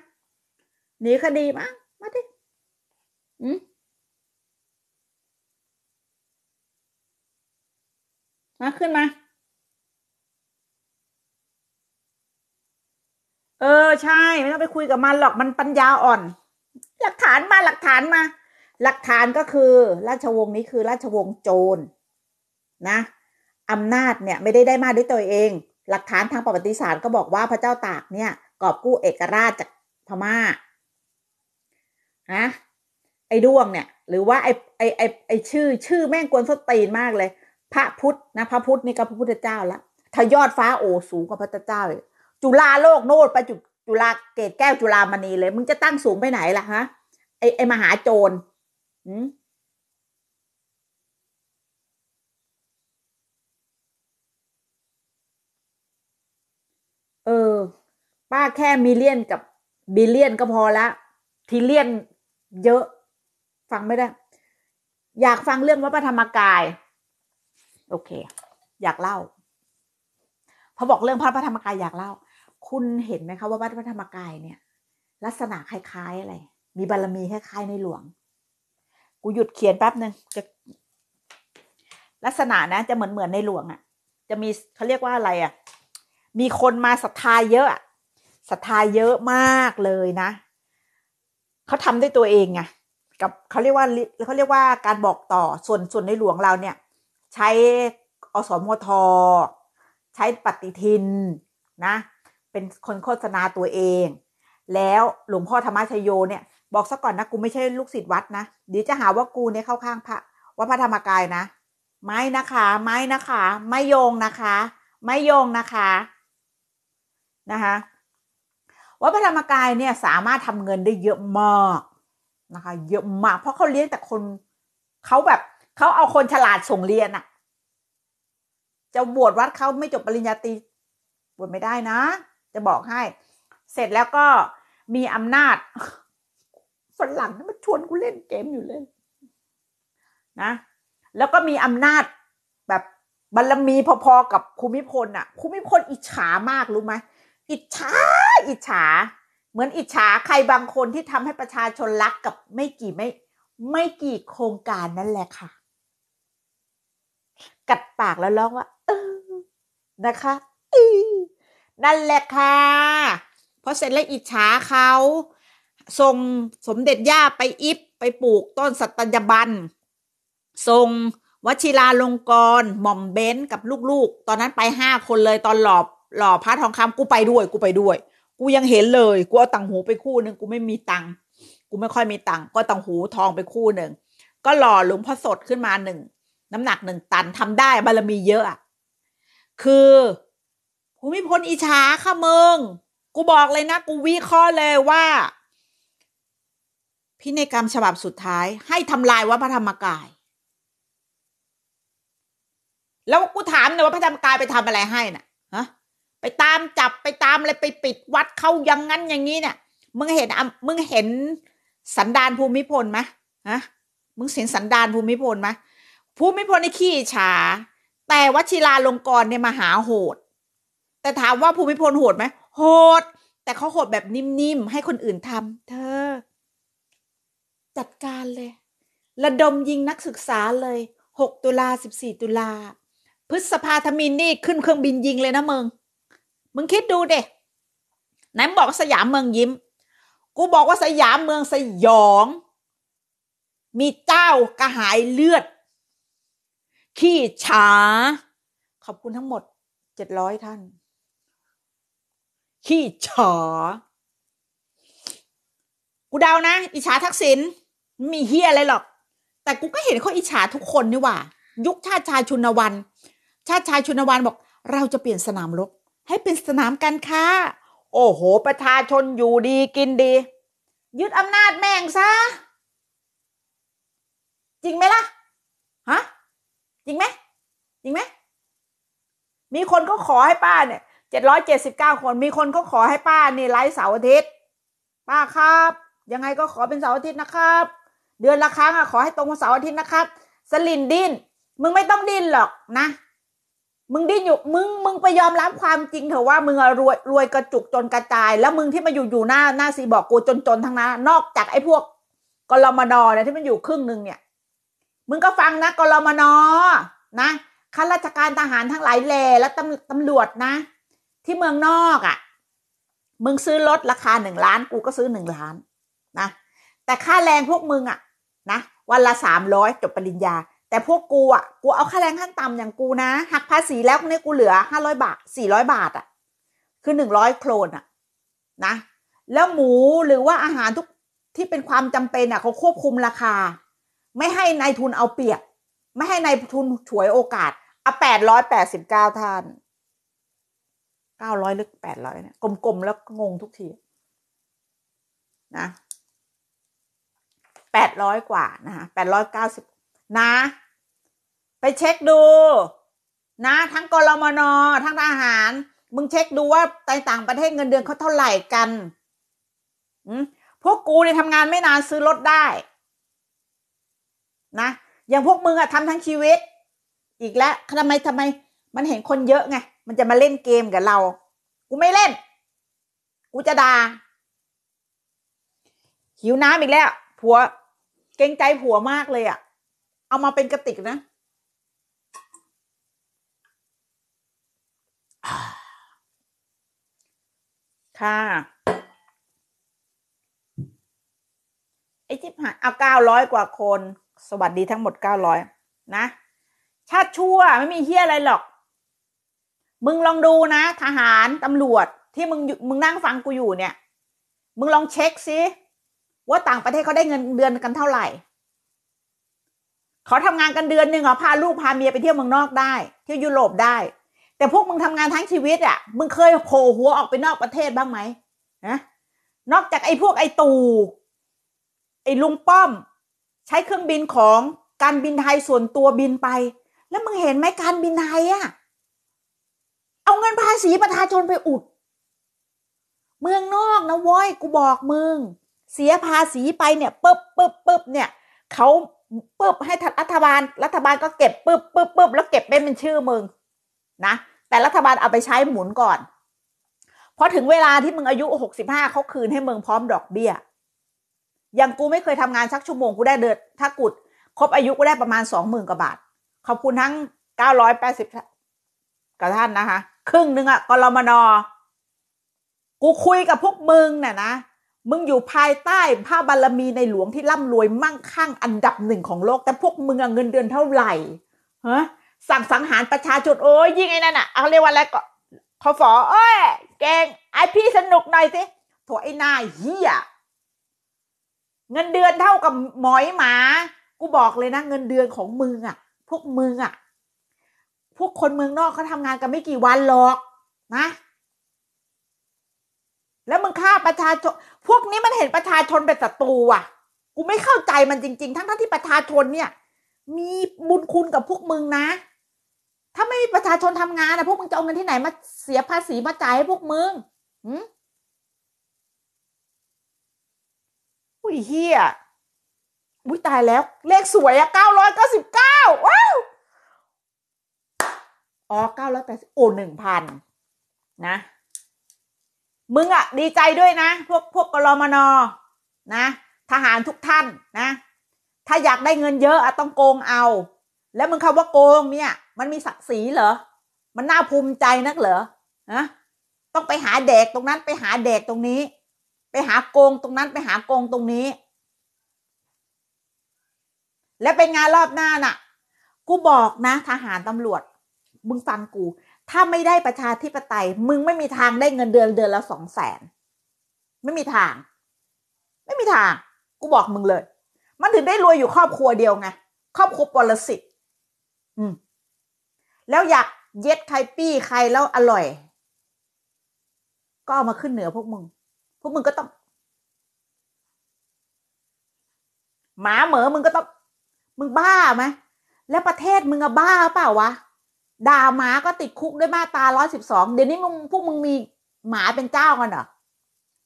หนีคดีมามาดิอืมมาขึ้นมา เออใช่ ไม่ต้องไปคุยกับมันหรอก มันปัญญาอ่อน หลักฐานมาหลักฐานมา หลักฐานก็คือ ราชวงศ์นี้คือ ราชวงศ์โจรนนะอำนาจเนี่ยไม่ได้ได้มาด้วยตัวเอง หลักฐานทางประวัติศาสตร์ก็บอกว่าพระเจ้าตากเนี่ย กอบกู้เอกราชจากพมา่านะไอ้ดวงเนี่ย หรือว่าไอ้ไอ้ไอ้ไอ้ชื่อชื่อแม่งกวนสตีนมากเลย พระพุทธนะพระพุทธนี่ก็พระพุทธเจ้าละทยอดฟ้าโอสูงกว่าพระเจ้าเลยจุฬาโลกโนดไปจุจุฬาเกตแก้วจุฬามณีเลยมึงจะตั้งสูงไปไหนล่ะฮะไอ้ไอ้มหาโจรเออป้าแค่มิเลียนกับ บิเลียนก็พอละ ทีเลียนเยอะ ฟังไม่ได้ อยากฟังเรื่องวัดพระธรรมกาย โอเค อยากเล่า พอบอกเรื่องพระพระธรรมกายอยากเล่า คุณเห็นไหมคะว่าวัดพระธรรมกายเนี่ย ลักษณะคล้ายๆอะไรมีบารรมีคล้าย ๆ ในหลวงกูหยุดเขียนแป๊บหนึ่งจะลักษณะนะ จะเหมือนเหมือนในหลวงอะ่ะจะมีเขาเรียกว่าอะไรอะ่ะมีคนมาศรัทธาเยอะศรัทธาเยอะมากเลยนะ เขาทำด้วยตัวเองไง กับเขาเรียกว่าเขาเรียกว่าการบอกต่อส่วนส่วนในหลวงเราเนี่ย ใช้อสมทใช้ปฏิทินนะ เป็นคนโฆษณาตัวเอง แล้วหลวงพ่อธรรมชโยเนี่ยบอกซะก่อนนะกูไม่ใช่ลูกศิษย์วัดนะเดี๋ยวจะหาว่ากูเนี่ยเข้าข้างพระวัดพระธรรมกายนะ ไม่นะคะ ไม่นะคะ ไม่โยงนะคะ ไม่โยงนะคะนะคะวัดพระธรรมกายเนี่ยสามารถทำเงินได้เยอะมากนะคะ เยอะมาก เพราะเขาเลี้ยงแต่คนเขาแบบเขาเอาคนฉลาดส่งเรียนอะจะบวชวัดเขาไม่จบปริญญาตรีบวชไม่ได้นะ จะบอกให้ เสร็จแล้วก็มีอำนาจฝรั่งนั้นมันชวนกูเล่นเกมอยู่เลยนะ แล้วก็มีอำนาจแบบบาร์มีพอๆกับคูมิพลอะคูมิพลอิจฉามากรู้ไหมอิจฉาอิจฉา เหมือนอิจฉาใครบางคนที่ทำให้ประชาชนรักกับไม่กี่ไม่ ไม่กี่โครงการนั่นแหละค่ะ กัดปากแล้วร้องว่า เออนะคะนั่นแหละค่ะพอเสร็จแล้วอิจฉาเขาส่งสมเด็จย่าไปอิบไปปลูกต้นสัตยบันส่งวชิราลงกร หม่อมเบนกับลูกๆ ตอนนั้นไปห้าคนเลยตอนหลอบหล่อพระทองคำกูไปด้วยกูไปด้วย กูยังเห็นเลย กูเอาตังหูไปคู่หนึ่งกูไม่มีตัง กูไม่ค่อยมีตังก็ตังหูทองไปคู่หนึ่งก็หล่อหลวงพ่อสดขึ้นมาหนึ่ง น้ำหนักหนึ่งตันทำได้บารมีเยอะอะคือ ภูมิพลอิชาค่ะเมืองกูบอกเลยนะ กูวิเคราะห์เลยว่า พินัยกรรมฉบับสุดท้าย ให้ทำลายวัดพระธรรมกาย แล้วกูถามนะว่าพระธรรมกายไปทำอะไรให้นะ่ะไปตามจับไปตามอะไรไปปิดวัดเขายังงั้นอย่างนี้เนี่ยมึงเห็นมึงเห็นสันดานภูมิพลไหมฮะมึงเห็นสันดานภูมิพลไหมภูมิพลในขี้ฉา แต่วชิราลงกรเนี่ยมาหาโหด แต่ถามว่าภูมิพลโหดไหมโหดแต่เขาโหดแบบนิ่มๆให้คนอื่นทำเธอ จัดการเลยระดมยิงนักศึกษาเลยหกตุลาสิบี่ตุลา พฤษภาธมินนี่ขึ้นเครื่องบินยิงเลยนะมึงมึงคิดดูเด็ไหนบอกสยามเมืองยิ้ม กูบอกว่าสยามเมืองสยอง มีเจ้ากระหายเลือด ขี้ฉาขอบคุณทั้งหมดเจ็ดร้อยท่าน ขี้ฉากูเดานะ อิจฉาทักษิณมีเฮียอะไรหรอก แต่กูก็เห็นเขาอิจฉาทุกคนนี่ว่า ยุคชาติชายชุนวันชาติชายชุนวันบอก เราจะเปลี่ยนสนามรบให้เป็นสนามการค้า โอ้โหประชาชนอยู่ดีกินดี ยึดอำนาจแม่งซะ จริงไหมล่ะ ฮะ จริงไหม จริงไหม มีคนก็ขอให้ป้าเนี่ยเจ็ดร้อยเจ็ดสิบเก้าคน มีคนก็ขอให้ป้านี่ไลฟ์เสาร์อาทิตย์ ป้าครับ ยังไงก็ขอเป็นเสาร์อาทิตย์นะครับ เดือนละครั้งอะขอให้ตรงเสาร์อาทิตย์นะครับ สลินดินมึงไม่ต้องดิ้นหรอกนะมึงดิ้นอยู่มึง มึงไปยอมรับความจริงเถอะว่ามึงรวยรวยกระจุกจนกระจาย แล้วมึงที่มาอยู่อยู่หน้าหน้าซีบอกกูจนจนทั้งนั้น นอกจากไอ้พวกกรมนอเนี่ยที่มันอยู่ครึ่งหนึ่งเนี่ย มึงก็ฟังนะกรมนอ นะ ข้าราชการทหารทั้งหลายแลและตำตำรวจนะ ที่เมืองนอกอะ่ะ มึงซื้อรถราคาหนึ่งล้าน กูก็ซื้อหนึ่งล้านนะ แต่ค่าแรงพวกมึงอะ่ะนะวันละสามร้อยจบปริญญาแต่พวกกูอ่ะกูเอาค่าแรงขั้นต่ำอย่างกูนะ หักภาษีแล้วในกูเหลือห้าร้อยบาทสี่ร้อยบาทอ่ะคือหนึ่งร้อยโครนอ่ะนะ แล้วหมูหรือว่าอาหารทุกที่เป็นความจำเป็นอ่ะเขาควบคุมราคา ไม่ให้นายทุนเอาเปรียบไม่ให้นายทุนฉวยโอกาสเอาแปดร้อยแปดสิบเก้าท่านเก้าร้อยหรือแปดร้อยเนี่ยกลมๆแล้วงงทุกที นะแปดร้อยกว่านะฮะแปดร้อยเก้าสิบนะไปเช็คดู นะ ทั้งกรมนทั้งทหาร มึงเช็คดูว่าในต่างประเทศเงินเดือนเขาเท่าไหร่กันพวกกูเนี่ยทำงานไม่นานซื้อรถได้ นะอย่างพวกมึงอะทำทั้งชีวิต อีกแล้วทำไมทำไมมันเห็นคนเยอะไง มันจะมาเล่นเกมกับเรา กูไม่เล่น กูจะดา่าหิวน้ำอีกแล้วผัว เกรงใจผัวมากเลยอะเอามาเป็นกระติกนะค่ะไอ้ที่หายเอาเก้าร้อยกว่าคน สวัสดีทั้งหมดเก้าร้อยนะ ชาติชั่วไม่มีเฮียอะไรหรอก มึงลองดูนะ ทหาร ตำรวจที่มึงมึงนั่งฟังกูอยู่เนี่ย มึงลองเช็คซิว่าต่างประเทศเขาได้เงินเดือนกันเท่าไหร่ เขาทำงานกันเดือนหนึ่งเหรอ พาลูกพาเมียไปเที่ยวเมืองนอกได้ เที่ยวยุโรปได้แต่พวกมึงทำงานทั้งชีวิตอะ่ะ มึงเคยโผล่หัว ออก ไป นอกประเทศบ้างไหมนะนอกจากไอ้ พวกไอ้ตู่ไอ้ลุงป้อม ใช้เครื่องบินของการบินไทยส่วนตัวบินไป แล้วมึงเห็นไหมการบินไทยอะ่ะเอาเงินภาษีประชาชนไปอุด เมืองนอกนะว้อยกูบอกมึงเสียภาษีไปเนี่ยปึ๊บปึ๊บปึ๊บเนี่ยเขาปึ๊บให้รัฐบาล รัฐบาลก็เก็บปึ๊บปึ๊บปึ๊บแล้วเก็บเป็นชื่อมึงนะแต่รัฐบาลเอาไปใช้หมุนก่อนพอถึงเวลาที่มึงอายุหกสิบห้าเขาคืนให้มึงพร้อมดอกเบี้ยอย่างกูไม่เคยทำงานชักชั่วโมงกูได้เดือนถ้ากุดครบอายุกูได้ประมาณสองหมื่นกว่าบาท ขอบคุณทั้งเก้าร้อยแปดสิบกับท่านนะคะครึ่งหนึ่งอะกรมนอ กูคุยกับพวกมึงน่ะนะมึงอยู่ภายใต้พระบารมีในหลวงที่ร่ำรวยมั่งคั่งอันดับหนึ่งของโลก แต่พวกมึงเงินเดือนเท่าไหร่ฮะสั่งสังหารประชาชนโอ้ยยิ่งไอ้นั่นอ่ะเอาเรียกว่าอะไรก็ขอฝอเอ้ยเก่งไอพี่สนุกหน่อยสิถ่วไอ้นายเฮียเงินเดือนเท่ากับหมอยหมา กูบอกเลยนะเงินเดือนของมึงอ่ะ พวกมึงอ่ะ พวกคนเมืองนอกเขาทำงานกันไม่กี่วันหรอก นะ แล้วมึงฆ่าประชาชนพวกนี้มันเห็นประชาชนเป็นศัตรูอ่ะกูไม่เข้าใจมันจริง ๆ ทั้งๆที่ประชาชนเนี่ย มีบุญคุณกับพวกมึงนะถ้าไม่มีประชาชนทำงานนะพวกมึงจะเอาเงินที่ไหนมาเสียภาษีมาจ่ายให้พวกมึงอืมอุ้ยเฮียอุ้ยตายแล้ว เลขสวยอะเก้าร้อยเก้าสิบเก้าว้าว อ๋อเก้าร้อยแปดสิบโอ้หนึ่งพันนะ มึงอะดีใจด้วยนะ พวกพวกกรมนนะ ทหารทุกท่านนะ ถ้าอยากได้เงินเยอะอะต้องโกงเอา แล้วมึงคำว่าโกงเนี่ยมันมีศักดิ์ศรีเหรอ มันน่าภูมิใจนักเหรอนะต้องไปหาเด็กตรงนั้น ไปหาเด็กตรงนี้ ไปหาโกงตรงนั้นไปหาโกงตรงนี้ และเป็นงานรอบหน้าน่ะ กูบอกนะทหารตำรวจ มึงฟังกู ถ้าไม่ได้ประชาธิปไตย มึงไม่มีทางได้เงินเดือนเดือนละสองแสน ไม่มีทาง ไม่มีทาง กูบอกมึงเลย มันถึงได้รวยอยู่ครอบครัวเดียวไง ครอบครัวปรสิตอืมแล้วอยากเย็ดใครปี้ใครแล้วอร่อย ก็เอามาขึ้นเหนือพวกมึง พวกมึงก็ต้องหมาเหมอมึงก็ต้องมึงบ้าไหมแล้วประเทศมึงอะบ้าเปล่าวะด่าหมาก็ติดคุกด้วยมาตาร้อยสิบสองเดี๋ยวนี้มึงพวกมึงมีหมาเป็นเจ้ากันเหรอ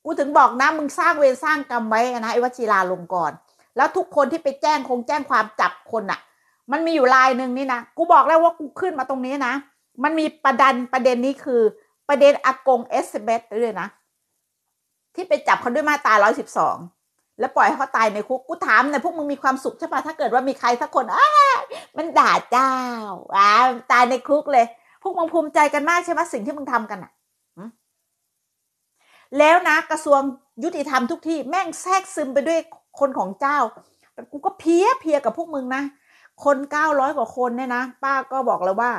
กูถึงบอกนะมึงสร้างเวรสร้างกรรมไว้นะไอ้วชิราลงก่อน แล้วทุกคนที่ไปแจ้งคงแจ้งความจับคนอะมันมีอยู่ลายหนึ่งนี่นะ กูบอกแล้วว่ากูขึ้นมาตรงนี้นะ มันมีประดันประเด็นนี้คือประเด็นอากงเอสเบสด้วยนะที่ไปจับเขาด้วยมาตาร้อยสิบสองแล้วปล่อยเขาตายในคุกกูถามนะพวกมึงมีความสุขใช่ปะถ้าเกิดว่ามีใครสักคนอมันด่าเจ้าอ่าตายในคุกเลย พวกมึงภูมิใจกันมากใช่ไหมสิ่งที่มึงทำกันอะแล้วนะกระทรวงยุติธรรมทุกที่แม่งแทรกซึมไปด้วยคนของเจ้ากูก็เพี้ยเพียกับพวกมึงนะคนเก้าร้อยกว่าคนเนี่ยนะ ป้าก็บอกแล้วว่า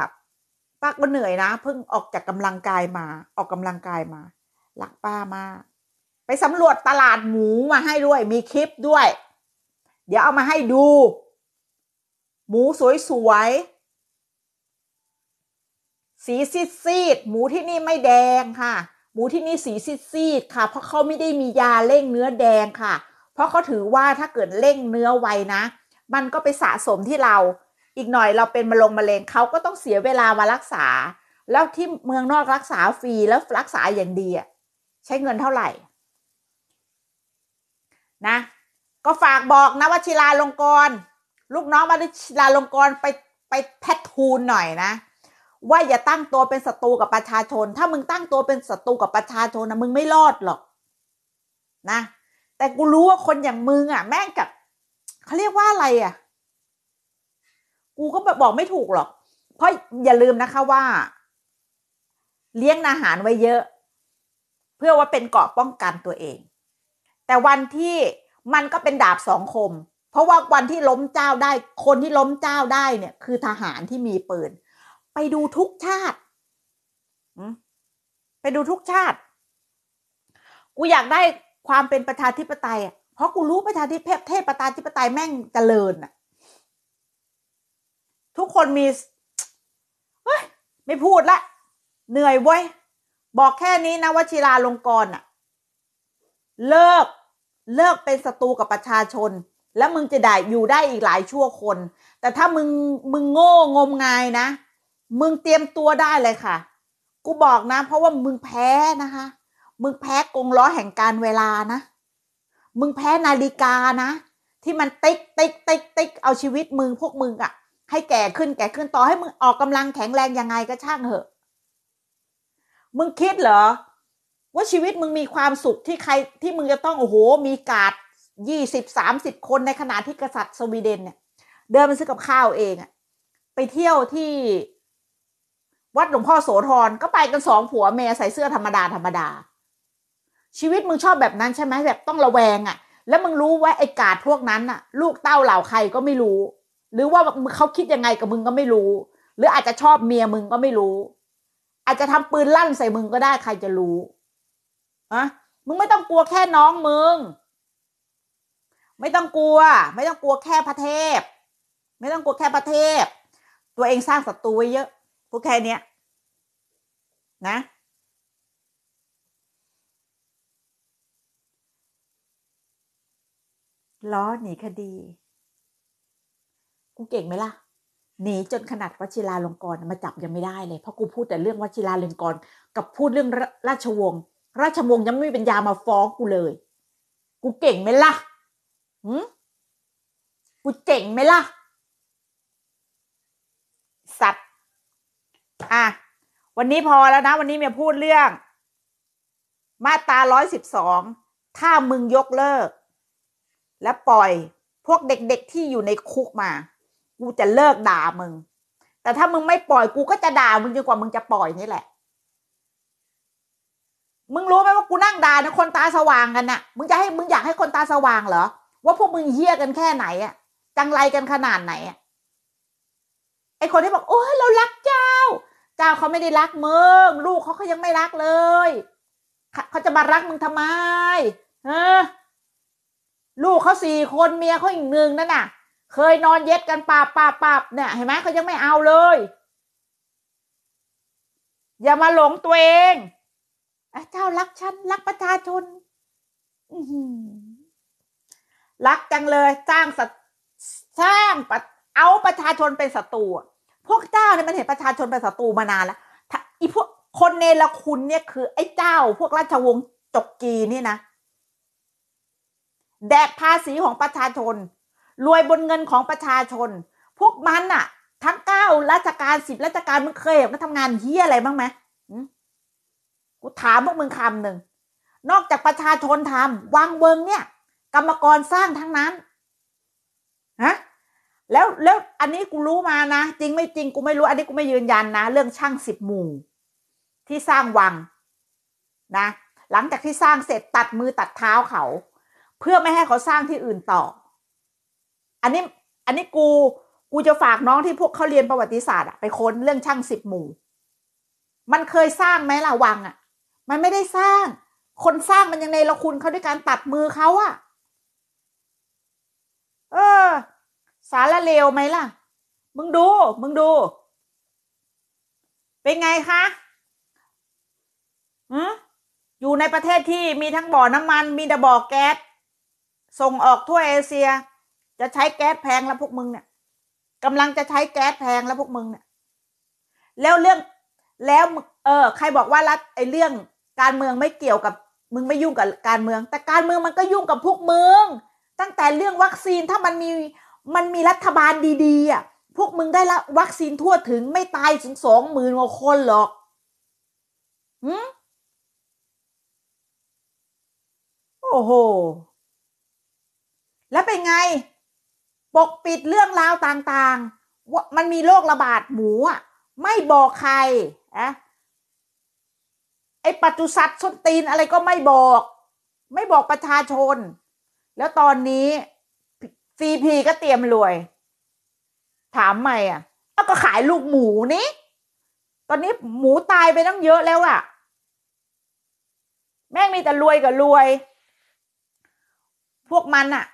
ป้าก็เหนื่อยนะเพิ่งออกจากกำลังกายมา ออกกำลังกายมา หลักป้ามาไปสำรวจตลาดหมูมาให้ด้วยมีคลิปด้วย เดี๋ยวเอามาให้ดู หมูสวยๆสีซีดๆหมูที่นี่ไม่แดงค่ะ หมูที่นี่สีซีดๆค่ะ เพราะเขาไม่ได้มียาเร่งเนื้อแดงค่ะ เพราะเขาถือว่าถ้าเกิดเร่งเนื้อไวนะมันก็ไปสะสมที่เราอีกหน่อยเราเป็นมะลงมะเร็งเขาก็ต้องเสียเวลามารักษาแล้วที่เมืองนอกรักษาฟรีแล้วรักษาอย่างดีอ่ะใช้เงินเท่าไหร่นะก็ฝากบอกนะวชิราลงกรลูกน้องวชิราลงกรไปไปแพททูลหน่อยนะว่าอย่าตั้งตัวเป็นศัตรูกับประชาชน ถ้ามึงตั้งตัวเป็นศัตรูกับประชาชนนะมึงไม่รอดหรอกนะแต่กูรู้ว่าคนอย่างมึงอ่ะแม่งกับเขาเรียกว่าอะไรอ่ะ กูก็บอกไม่ถูกหรอก เพราะอย่าลืมนะคะว่า เลี้ยงอาหารไว้เยอะ เพื่อว่าเป็นเกราะป้องกันตัวเอง แต่วันที่มันก็เป็นดาบสองคม เพราะว่าวันที่ล้มเจ้าได้ คนที่ล้มเจ้าได้เนี่ย คือทหารที่มีปืน ไปดูทุกชาติไปดูทุกชาติ กูอยากได้ความเป็นประชาธิปไตยอ่ะเพราะกูรู้ประชาธิปไตยเทศประตาธิปไตยแม่งเจริญอะทุกคนมีเฮ้ยไม่พูดละ เหนื่อยเว้ยบอกแค่นี้นะวชิราลงกรณ์อะเลิกเลิกเป็นศัตรูกับประชาชน แล้วมึงจะได้อยู่ได้อีกหลายชั่วคน แต่ถ้ามึงมึงโง่งมงายนะ มึงเตรียมตัวได้เลยค่ะ กูบอกนะ เพราะว่ามึงแพ้นะคะ มึงแพ้กงล้อแห่งการเวลานะมึงแพ้นาฬิกานะ ที่มันติ๊กติ๊กติ๊กติ๊กเอาชีวิตมึงพวกมึงอะให้แก่ขึ้นแก่ขึ้นต่อให้มึงออกกำลังแข็งแรงยังไงก็ช่างเหอะ มึงคิดเหรอว่าชีวิตมึงมีความสุขที่ใครที่มึงจะต้องโอ้โหมีกาดยี่สิบสามสิบคนในขณะที่กษัตริย์สวีเดนเนี่ย เดินไปซื้อกับข้าวเองอะไปเที่ยวที่วัดหลวงพ่อโสธรก็ไปกันสองผัวเมียใส่เสื้อธรรมดาธรรมดาชีวิตมึงชอบแบบนั้นใช่ไหมแบบต้องระแวงอะ่ะ แล้วมึงรู้ว่าไอ้กาดพวกนั้นะ่ะ ลูกเต้าเหล่าใครก็ไม่รู้หรือว่าเขาคิดยังไงกับมึงก็ไม่รู้ หรืออาจจะชอบเมียมึงก็ไม่รู้ อาจจะทำปืนลั่นใส่มึงก็ได้ใครจะรู้อะมึงไม่ต้องกลัวแค่น้องมึงไม่ต้องกลัวไม่ต้องกลัวแค่พระเทพ ไม่ต้องกลัวแค่พระเทพ ตัวเองสร้างศัตรูไว้เยอะพวกแค่เนี้ย นะล้อหนีคดี กูเก่งไหมล่ะหนีจนขนาดวชิราลงกรมาจับยังไม่ได้เลยเพราะกูพูดแต่เรื่องวชิราลงกรกับพูดเรื่องราชวงศ์ราชวงศ์ยังไม่มีปัญญามาฟ้องกูเลย กูเก่งไหมล่ะหืมกูเก่งไหมล่ะ สัตว์อ่ะวันนี้พอแล้วนะ วันนี้เมียพูดเรื่อง มาตาร้อยสิบสองถ้ามึงยกเลิกแล้วปล่อยพวกเด็กๆที่อยู่ในคุกมา กูจะเลิกด่ามึง แต่ถ้ามึงไม่ปล่อยกูก็จะด่ามึงจนกว่ามึงจะปล่อยนี่แหละ มึงรู้ไหมว่ากูนั่งด่านะคนตาสว่างกันนะ่ะ มึงจะให้มึงอยากให้คนตาสว่างเหรอว่าพวกมึงเฮี้ยกันแค่ไหนอะจังไรกันขนาดไหนอะไอคนที่บอกโอ้ยเรารักเจ้า เจ้าเขาไม่ได้รักมึงลูกเขาเขายังไม่รักเลย เขาจะมารักมึงทำไมเออลูกเขาสี่คนเมียเขาอีกหนึ่งนั่นน่ะ เคยนอนเย็ดกันปาบปาบปาบเนี่ยเห็นไหมเขายังไม่เอาเลย อย่ามาหลงตัวเองเจ้ารักฉันรักประชาชนรักจังเลยสร้างสร้างเอาประชาชนเป็นศัตรูพวกเจ้าเนี่ยมันเห็นประชาชนเป็นศัตรูมานานแล้วอีพวกคนเนรคุณเนี่ยคือ ไอ้เจ้า พวกราชวงศ์จกกีนี่นะแดกภาษีของประชาชนรวยบนเงินของประชาชน พวกมันน่ะ ทั้งเก้าราชการสิบราชการมึงเคยนมันทำงานเฮี้ยอะไรบ้างไหมกูถามพวกมึงคำหนึ่งนอกจากประชาชนทำวางเบิงเนี่ย กรรมกรสร้างทั้งนั้นฮะแล้วแล้วอันนี้กูรู้มานะ จริงไม่จริงกูไม่รู้ อันนี้กูไม่ยืนยันนะ เรื่องช่างสิบหมู่ที่สร้างวังนะหลังจากที่สร้างเสร็จตัดมือตัดเท้าเขาเพื่อไม่ให้เขาสร้างที่อื่นต่อ อันนี้ อันนี้กู กูจะฝากน้องที่พวกเขาเรียนประวัติศาสตร์อะไปค้นเรื่องช่างสิบหมู่ มันเคยสร้างไหมล่ะวังอะมันไม่ได้สร้าง คนสร้างมันยังในละคุณเขาด้วยการตัดมือเขาอะเออ สารเลวไหมล่ะ มึงดู มึงดู เป็นไงคะอือ อยู่ในประเทศที่มีทั้งบ่อน้ำมัน มีแต่บ่อ แก๊สส่งออกทั่วเอเชีย จะใช้แก๊สแพงแล้วพวกมึงเนี่ยกำลังจะใช้แก๊สแพงแล้วพวกมึงเนี่ยแล้วเรื่องแล้ว เออใครบอกว่ารัฐไอ้เรื่องการเมืองไม่เกี่ยวกับมึงไม่ยุ่งกับการเมือง แต่การเมืองมันก็ยุ่งกับพวกมึงตั้งแต่เรื่องวัคซีนถ้ามันมีมันมีรัฐบาลดีๆ อ่ะ พวกมึงได้ละวัคซีนทั่วถึงไม่ตายถึงสองหมื่นกว่าคนหรอกหืมโอ้โหแล้วเป็นไง ปกปิดเรื่องราวต่างๆว่ามันมีโรคระบาดหมูอ่ะ ไม่บอกใครอะไอปัจจุสัตว์ส้นตีนอะไรก็ไม่บอก ไม่บอกประชาชน แล้วตอนนี้ซีพีก็เตรียมรวย ถามใหม่อ่ะก็ขายลูกหมูนี่ตอนนี้หมูตายไปตั้งเยอะแล้วอ่ะ แม่งมีแต่รวยกับรวย พวกมันอ่ะ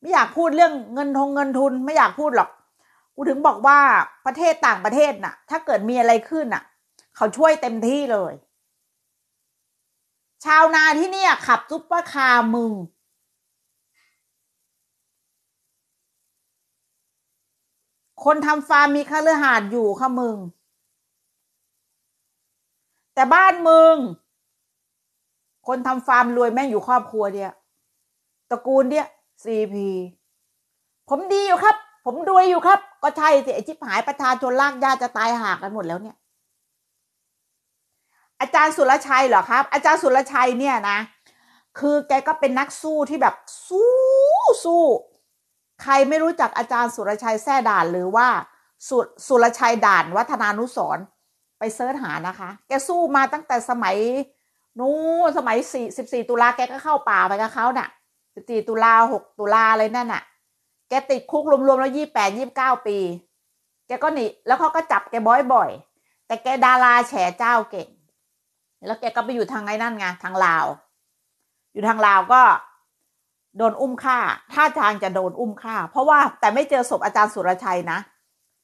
ไม่อยากพูดเรื่องเงินทงเงินทุนไม่อยากพูดหรอกกูถึงบอกว่าประเทศต่างประเทศน่ะ ถ้าเกิดมีอะไรขึ้นน่ะ เขาช่วยเต็มที่เลย ชาวนาที่เนี่ยขับซุปเปอร์คาร์มึงคนทำฟาร์มมีคาลือหาดอยู่ค่ะมึง แต่บ้านมึง คนทำฟาร์มรวยแม่งอยู่ครอบครัวเดียวตระกูลเนี้ย CP ผมดีอยู่ครับ ผมรวยอยู่ครับก็ใช่สิไอชิบหายประชาชนลากญาจะตายหากกันหมดแล้วเนี่ย อาจารย์สุรชัยเหรอครับ อาจารย์สุรชัยเนี่ยนะ คือแกก็เป็นนักสู้ที่แบบสู้สู้ ใครไม่รู้จักอาจารย์สุรชัยแท่ด่านหรือว่าสุสุรชัยด่าน วัฒนานุสรไปเซิร์ชหานะคะ แกสู้มาตั้งแต่สมัยนู้สมัยสี่สิบสี่ตุลาแกก็เข้าป่าไปกับเขาเนะ่ยสิบสี่ตุลาหกตุลาเลยนั่นอะแกติด คุกรวมๆแล้วยี่แปดยี่บเก้าปี แกก็หนีแล้วเขาก็จับแกบ่อยๆแต่แก ดาราแฉเจ้าเก่ง แล้วแก ก็ไปอยู่ทางไอ้นั่นไง ทางลาว อยู่ทางลาว ก็โดนอุ้มฆ่าท่าทางจะโดนอุ้มฆ่าเพราะว่าแต่ไม่เจอศพอาจารย์สุรชัยนะ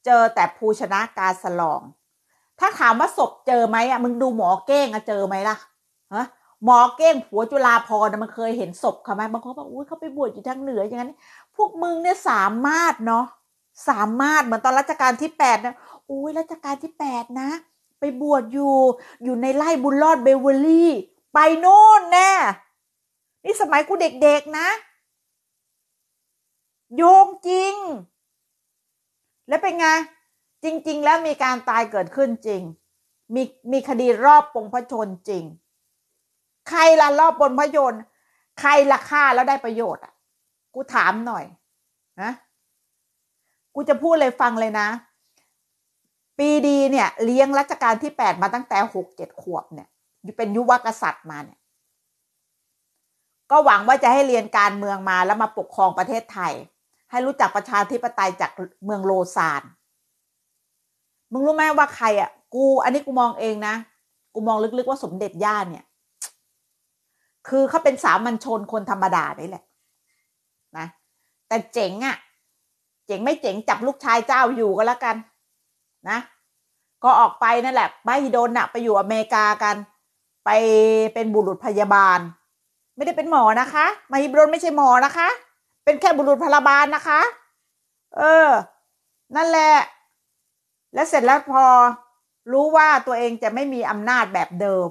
เจอแต่ภูชนะกาสลอง ถ้าถามว่าศพเจอไหมอ่ะมึงดูหมอเก้งอะเจอไหมล่ะฮะหมอเก้งผัวจุลาพรนะมันเคยเห็นศพเขาไหมบางคนบอกอุ้ยเขาไปบวชอยู่ทางเหนืออย่างนั้นพวกมึงเนี่ยสามารถเนาะสามารถเหมือนตอนรัชกาลที่แปดนะอุ้ยรัชกาลที่แปดนะไปบวชอยู่อยู่ในไร่บุญรอดเบเวอรี่ ไปโน่นแน่นี่สมัยกูเด็กๆนะ โยงจริง แล้วเป็นไงจริงๆแล้วมีการตายเกิดขึ้นจริง มีมีคดีรอบปงพระชนจริงใครละรอบบนพยนต์ใครละฆ่าแล้วได้ประโยชน์อ่ะ กูถามหน่อยนะกูจะพูดเลยฟังเลยนะ ปีดีเนี่ยเลี้ยงรัชกาลที่แปดมาตั้งแต่หกเจ็ดขวบเนี่ย เป็นยุวกษัตริย์มาเนี่ย ก็หวังว่าจะให้เรียนการเมืองมาแล้วมาปกครองประเทศไทย ให้รู้จักประชาธิปไตยจากเมืองโลซาน มึงรู้ไหมว่าใครอ่ะ กูอันนี้กูมองเองนะ กูมองลึก ๆ ว่าสมเด็จย่าเนี่ยคือเขาเป็นสามัญชนคนธรรมดาได้แหละนะแต่เจ๋งอะ่ะเจ๋งไม่เจ๋งจับลูกชายเจ้าอยู่ก็แล้วกันนะก็ออกไปนั่นแหละไปโดนอะไปอยู่อเมริกากัน ไปเป็นบุรุษพยาบาล ไม่ได้เป็นหมอนะคะมาฮิบรนไม่ใช่หมอนะคะ เป็นแค่บุรุษพยาบาลนะคะ เออนั่นแหละและเสร็จแล้วพอรู้ว่าตัวเองจะไม่มีอำนาจแบบเดิม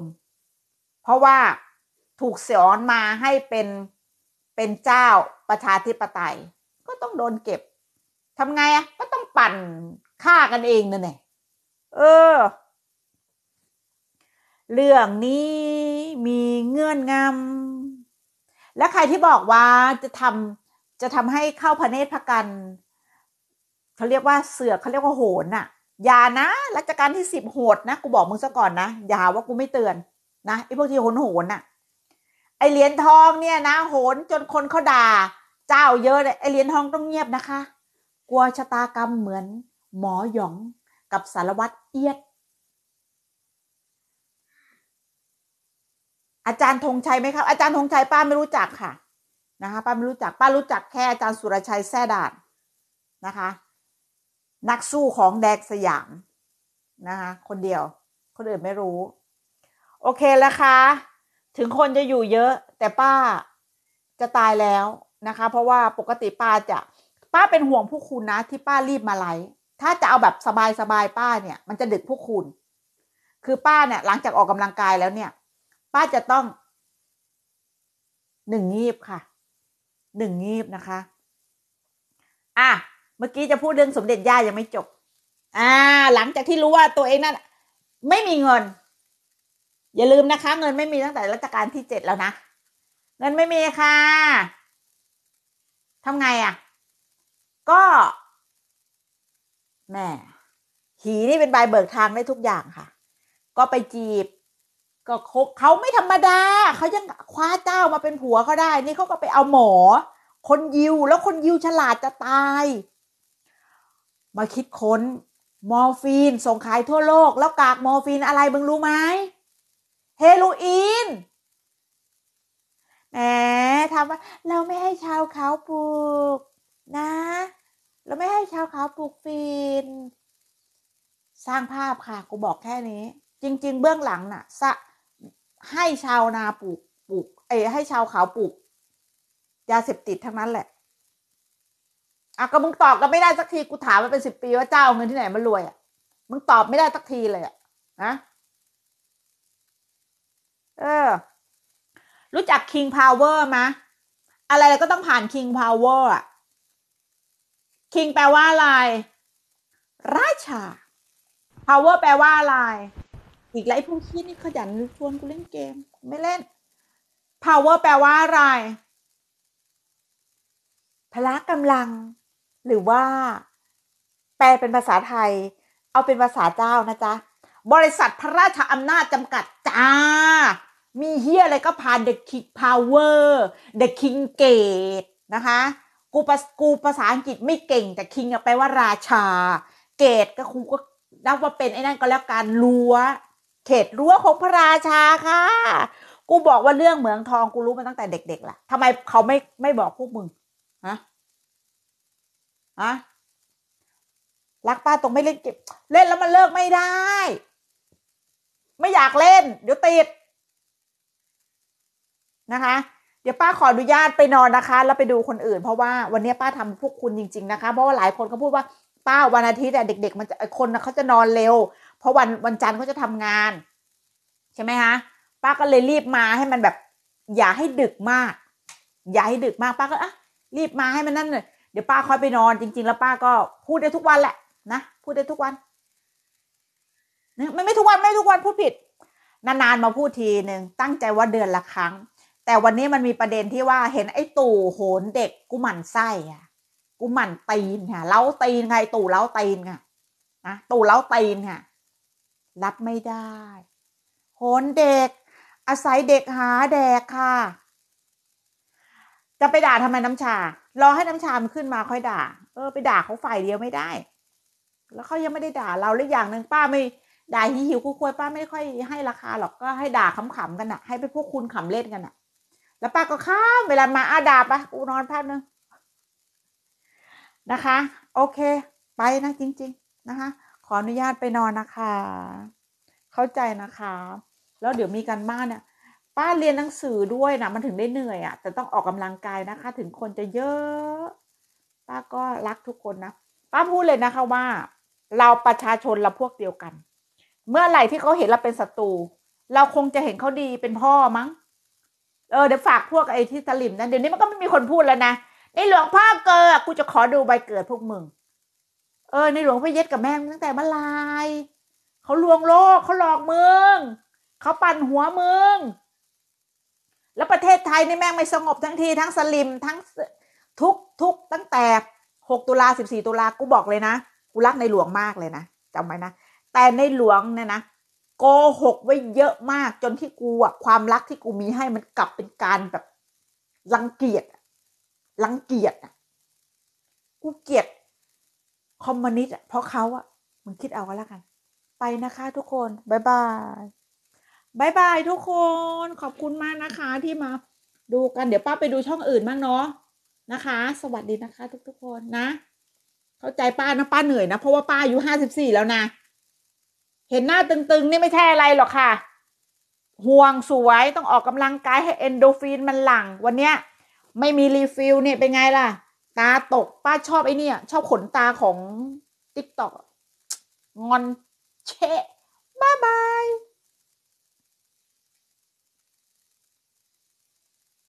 เพราะว่าถูกสอนมาให้เป็นเป็นเจ้าประชาธิปไตย ก็ต้องโดนเก็บทำไงอ่ะก็ต้องปั่นฆ่ากันเองนั่นแหละเออ เรื่องนี้มีเงื่อนงำและใครที่บอกว่าจะทำจะทำให้เข้าพระเนตรพระกันเขาเรียกว่าเสือกเขาเรียกว่าโหนน่ะ อย่านะรัชการที่สิบโหดนะ กูบอกมึงซะก่อนนะอย่าว่ากูไม่เตือน นะไอ้พวกที่โหนโหนน่ะไอเหรียญทองเนี่ยนะโหนจนคนเขาด่าเจ้าเยอะเลยไอเหรียญทองต้องเงียบนะคะกลัวชะตากรรมเหมือนหมอหยองกับสารวัตรเอียด อาจารย์ธงชัยไหมครับ อาจารย์ธงชัยป้าไม่รู้จักค่ะนะคะป้าไม่รู้จักป้ารู้จักแค่อาจารย์สุรชัยแซ่ดานนะคะ นักสู้ของแดกสยามนะคะคนเดียว คนอื่นไม่รู้ โอเคแล้วค่ะถึงคนจะอยู่เยอะแต่ป้าจะตายแล้วนะคะ เพราะว่าปกติป้าจะ ป้าเป็นห่วงพวกคุณนะ ที่ป้ารีบมาไลฟ์ถ้าจะเอาแบบสบายๆป้าเนี่ยมันจะดึกพวกคุณคือป้าเนี่ย หลังจากออกกำลังกายแล้วเนี่ย ป้าจะต้องหนึ่งงีบค่ะหนึ่งงีบนะคะ อ่ะเมื่อกี้จะพูดเรื่องสมเด็จย่ายังไม่จบ อ่าหลังจากที่รู้ว่าตัวเองนั่นไม่มีเงินอย่าลืมนะคะเงินไม่มีตั้งแต่รัชกาลที่เจ็ดแล้วนะเงินไม่มีค่ะทำไงอะ่ะ ก็ แม่ หีนี่เป็นใบเบิกทางได้ทุกอย่างค่ะ ก็ไปจีบก็เขาไม่ธรรมดาเขายังคว้าเจ้ามาเป็นผัวเขาได้นี่เขาก็ไปเอาหมอ คนยิวแล้วคนยิวฉลาดจะตาย มาคิดค้นมอร์ฟีนส่งขายทั่วโลก แล้วกากมอร์ฟีนอะไรมึงรู้ไหมเฮโรอีนแหมทำว่าเราไม่ให้ชาวเขาปลูก นะ เราไม่ให้ชาวเขาปลูกฟินสร้างภาพค่ะกูบอกแค่นี้ จริง ๆ เบื้องหลังน่ะสะให้ชาวนาปลูกปลูกเอให้ชาวเขา ปลูกยาเสพติดทั้งนั้นแหละอ่ะก็มึงตอบก็ไม่ได้สักทีกูถามมาเป็นสิบปีว่าเจ้าเงินที่ไหนมารวยอ่ะมึงตอบไม่ได้สักทีเลยอ่ะ นะเออรู้จัก King Power ไหม อะไรก็ต้องผ่าน King Power อะ King แปลว่าอะไร ราชา Power แปลว่าอะไร อีกไรพวกขี้นี่ขยันชวนกูเล่นเกม ไม่เล่น Power แปลว่าอะไรพละกำลัง หรือว่า แปลเป็นภาษาไทย เอาเป็นภาษาเจ้านะจ๊ะ บริษัทพระราชอำนาจจำกัดจ้ามีเฮียอะไรก็ผ่าน The King Power The King Gate นะคะ กูภากูภาษาอังกฤษไม่เก่งแต่ King แปลว่าราชา เกตก็คูก็นับว่าเป็นไอ้นั่นก็แล้วการรั้วเขตรั้วของพระราชาค่ะ กูบอกว่าเรื่องเหมืองทองกูรู้มาตั้งแต่เด็กๆละ่ะ ทำไมเขาไม่ไม่บอกพวกมึง ฮะฮะรักป้าตรงไม่เล่นเก็บ เล่นแล้วมันเลิกไม่ได้ ไม่อยากเล่น เดี๋ยวติดนะคะ เดี๋ยวป้าขออนุญาตไปนอนนะคะ แล้วไปดูคนอื่นเพราะว่าวันนี้ป้าทำพวกคุณจริงๆนะคะเพราะว่าหลายคนเขาพูดว่าป้าวันอาทิตย์เด็กๆมันจะคนเขาจะนอนเร็ว เพราะวันวันจันทร์เขาจะทำงานใช่ไหมคะป้าก็เลยรีบมาให้มันแบบอย่าให้ดึกมาก อย่าให้ดึกมากป้าก็อ่ะรีบมาให้มันนั่นเลยเดี๋ยวป้าค่อยไปนอนจริง ๆแล้ว ป้าก็พูดได้ทุกวันแหละนะพูดได้ทุกวันนะไม่ไม่ทุกวันไม่ทุกวันพูดผิดนานๆมาพูดทีหนึ่งตั้งใจว่าเดือนละครั้งแต่วันนี้มันมีประเด็นที่ว่า เห็นไอ้ตู่โหนเด็กกูหมั่นไส้อะกูหมั่นตีนค่ะเล้าตีนไงตู่เล้าตีนค่ะนะตู่เล้าตีนค่ะรับไม่ได้ โหนเด็ก อาศัยเด็กหาแดกค่ะ จะไปด่าทำไมน้ำชารอให้น้ำชามขึ้นมาค่อยด่า เออไปด่าเขาฝ่ายเดียวไม่ได้ แล้วเขายังไม่ได้ด่าเราเลยอย่างหนึ่งป้าไม่ด่าหิวหิวคุยป้าไม่ค่อยให้ ราคาหรอกก็ให้ด่าขำๆกันอะให้ไปพวกคุณขำเล่นกันอะแล้วป้าก็ข้ามเวลามาอาดาปะกูนอนพักนึ่งนะคะโอเค ไปนะ จริง ๆ นะคะ ขออนุญาตไปนอนนะคะเข้าใจนะคะแล้วเดี๋ยวมีการบ้านเนี่ยป้าเรียนหนังสือด้วยนะมันถึงได้เหนื่อยอะ่ะแต่ต้องออกกำลังกายนะคะ ถึงคนจะเยอะ ป้าก็รักทุกคนนะป้าพูดเลยนะคะว่า เราประชาชนเราพวกเดียวกัน เมื่อไหร่ที่เขาเห็นเราเป็นศัตรูเราคงจะเห็นเขาดีเป็นพ่อมั้งเออเดี๋ยวฝากพวกไอ้ที่สลิมนะเดี๋ยวนี้มันก็ไม่มีคนพูดแล้วนะในหลวงพ่อเกิดกูจะขอดูใบเกิดพวกมึงเออในหลวงพ่อเย็ดกับแม่ตั้งแต่เมื่อไรเขาลวงโลกเขาหลอกมึงเขาปั่นหัวมึงแล้วประเทศไทยนี่แม่งไม่สงบทั้งทีทั้งสลิมทั้งทุกทุกตั้งแต่หกตุลาส4ิบี่ตุลากูบอกเลยนะกูรักในหลวงมากเลยนะจำไว้นะ แต่ในหลวงเนี่ยนะโกหกไว้เยอะมากจนที่กูอะความรักที่กูมีให้มันกลับเป็นการแบบ รังเกียจรังเกียจกูเกียดคอมมอนิสต์เพราะเขาอะมึงคิดเอาก็แล้วกัน ไปนะคะทุกคนบายบายบายบาย ทุกคนขอบคุณมากนะคะที่มาดูกันเดี๋ยวป้าไปดูช่องอื่นบ้างเนาะนะคะ สวัสดีนะคะทุกๆคนนะ เข้าใจป้านะป้าเหนื่อยนะ เพราะว่าป้าอายุห้าสิบสี่แล้วนะเห็นหน้าตึงๆนี่ไม่ใช่อะไรหรอกค่ะ ห่วงสวยต้องออกกำลังกายให้เอนโดฟินมันหลั่งวันเนี้ยไม่มีรีฟิลเนี่ยเป็นไงล่ะ ตาตกป้าชอบไอ้นี่ชอบขนตาของติ๊กตอกงอนเชะบ๊ายบาย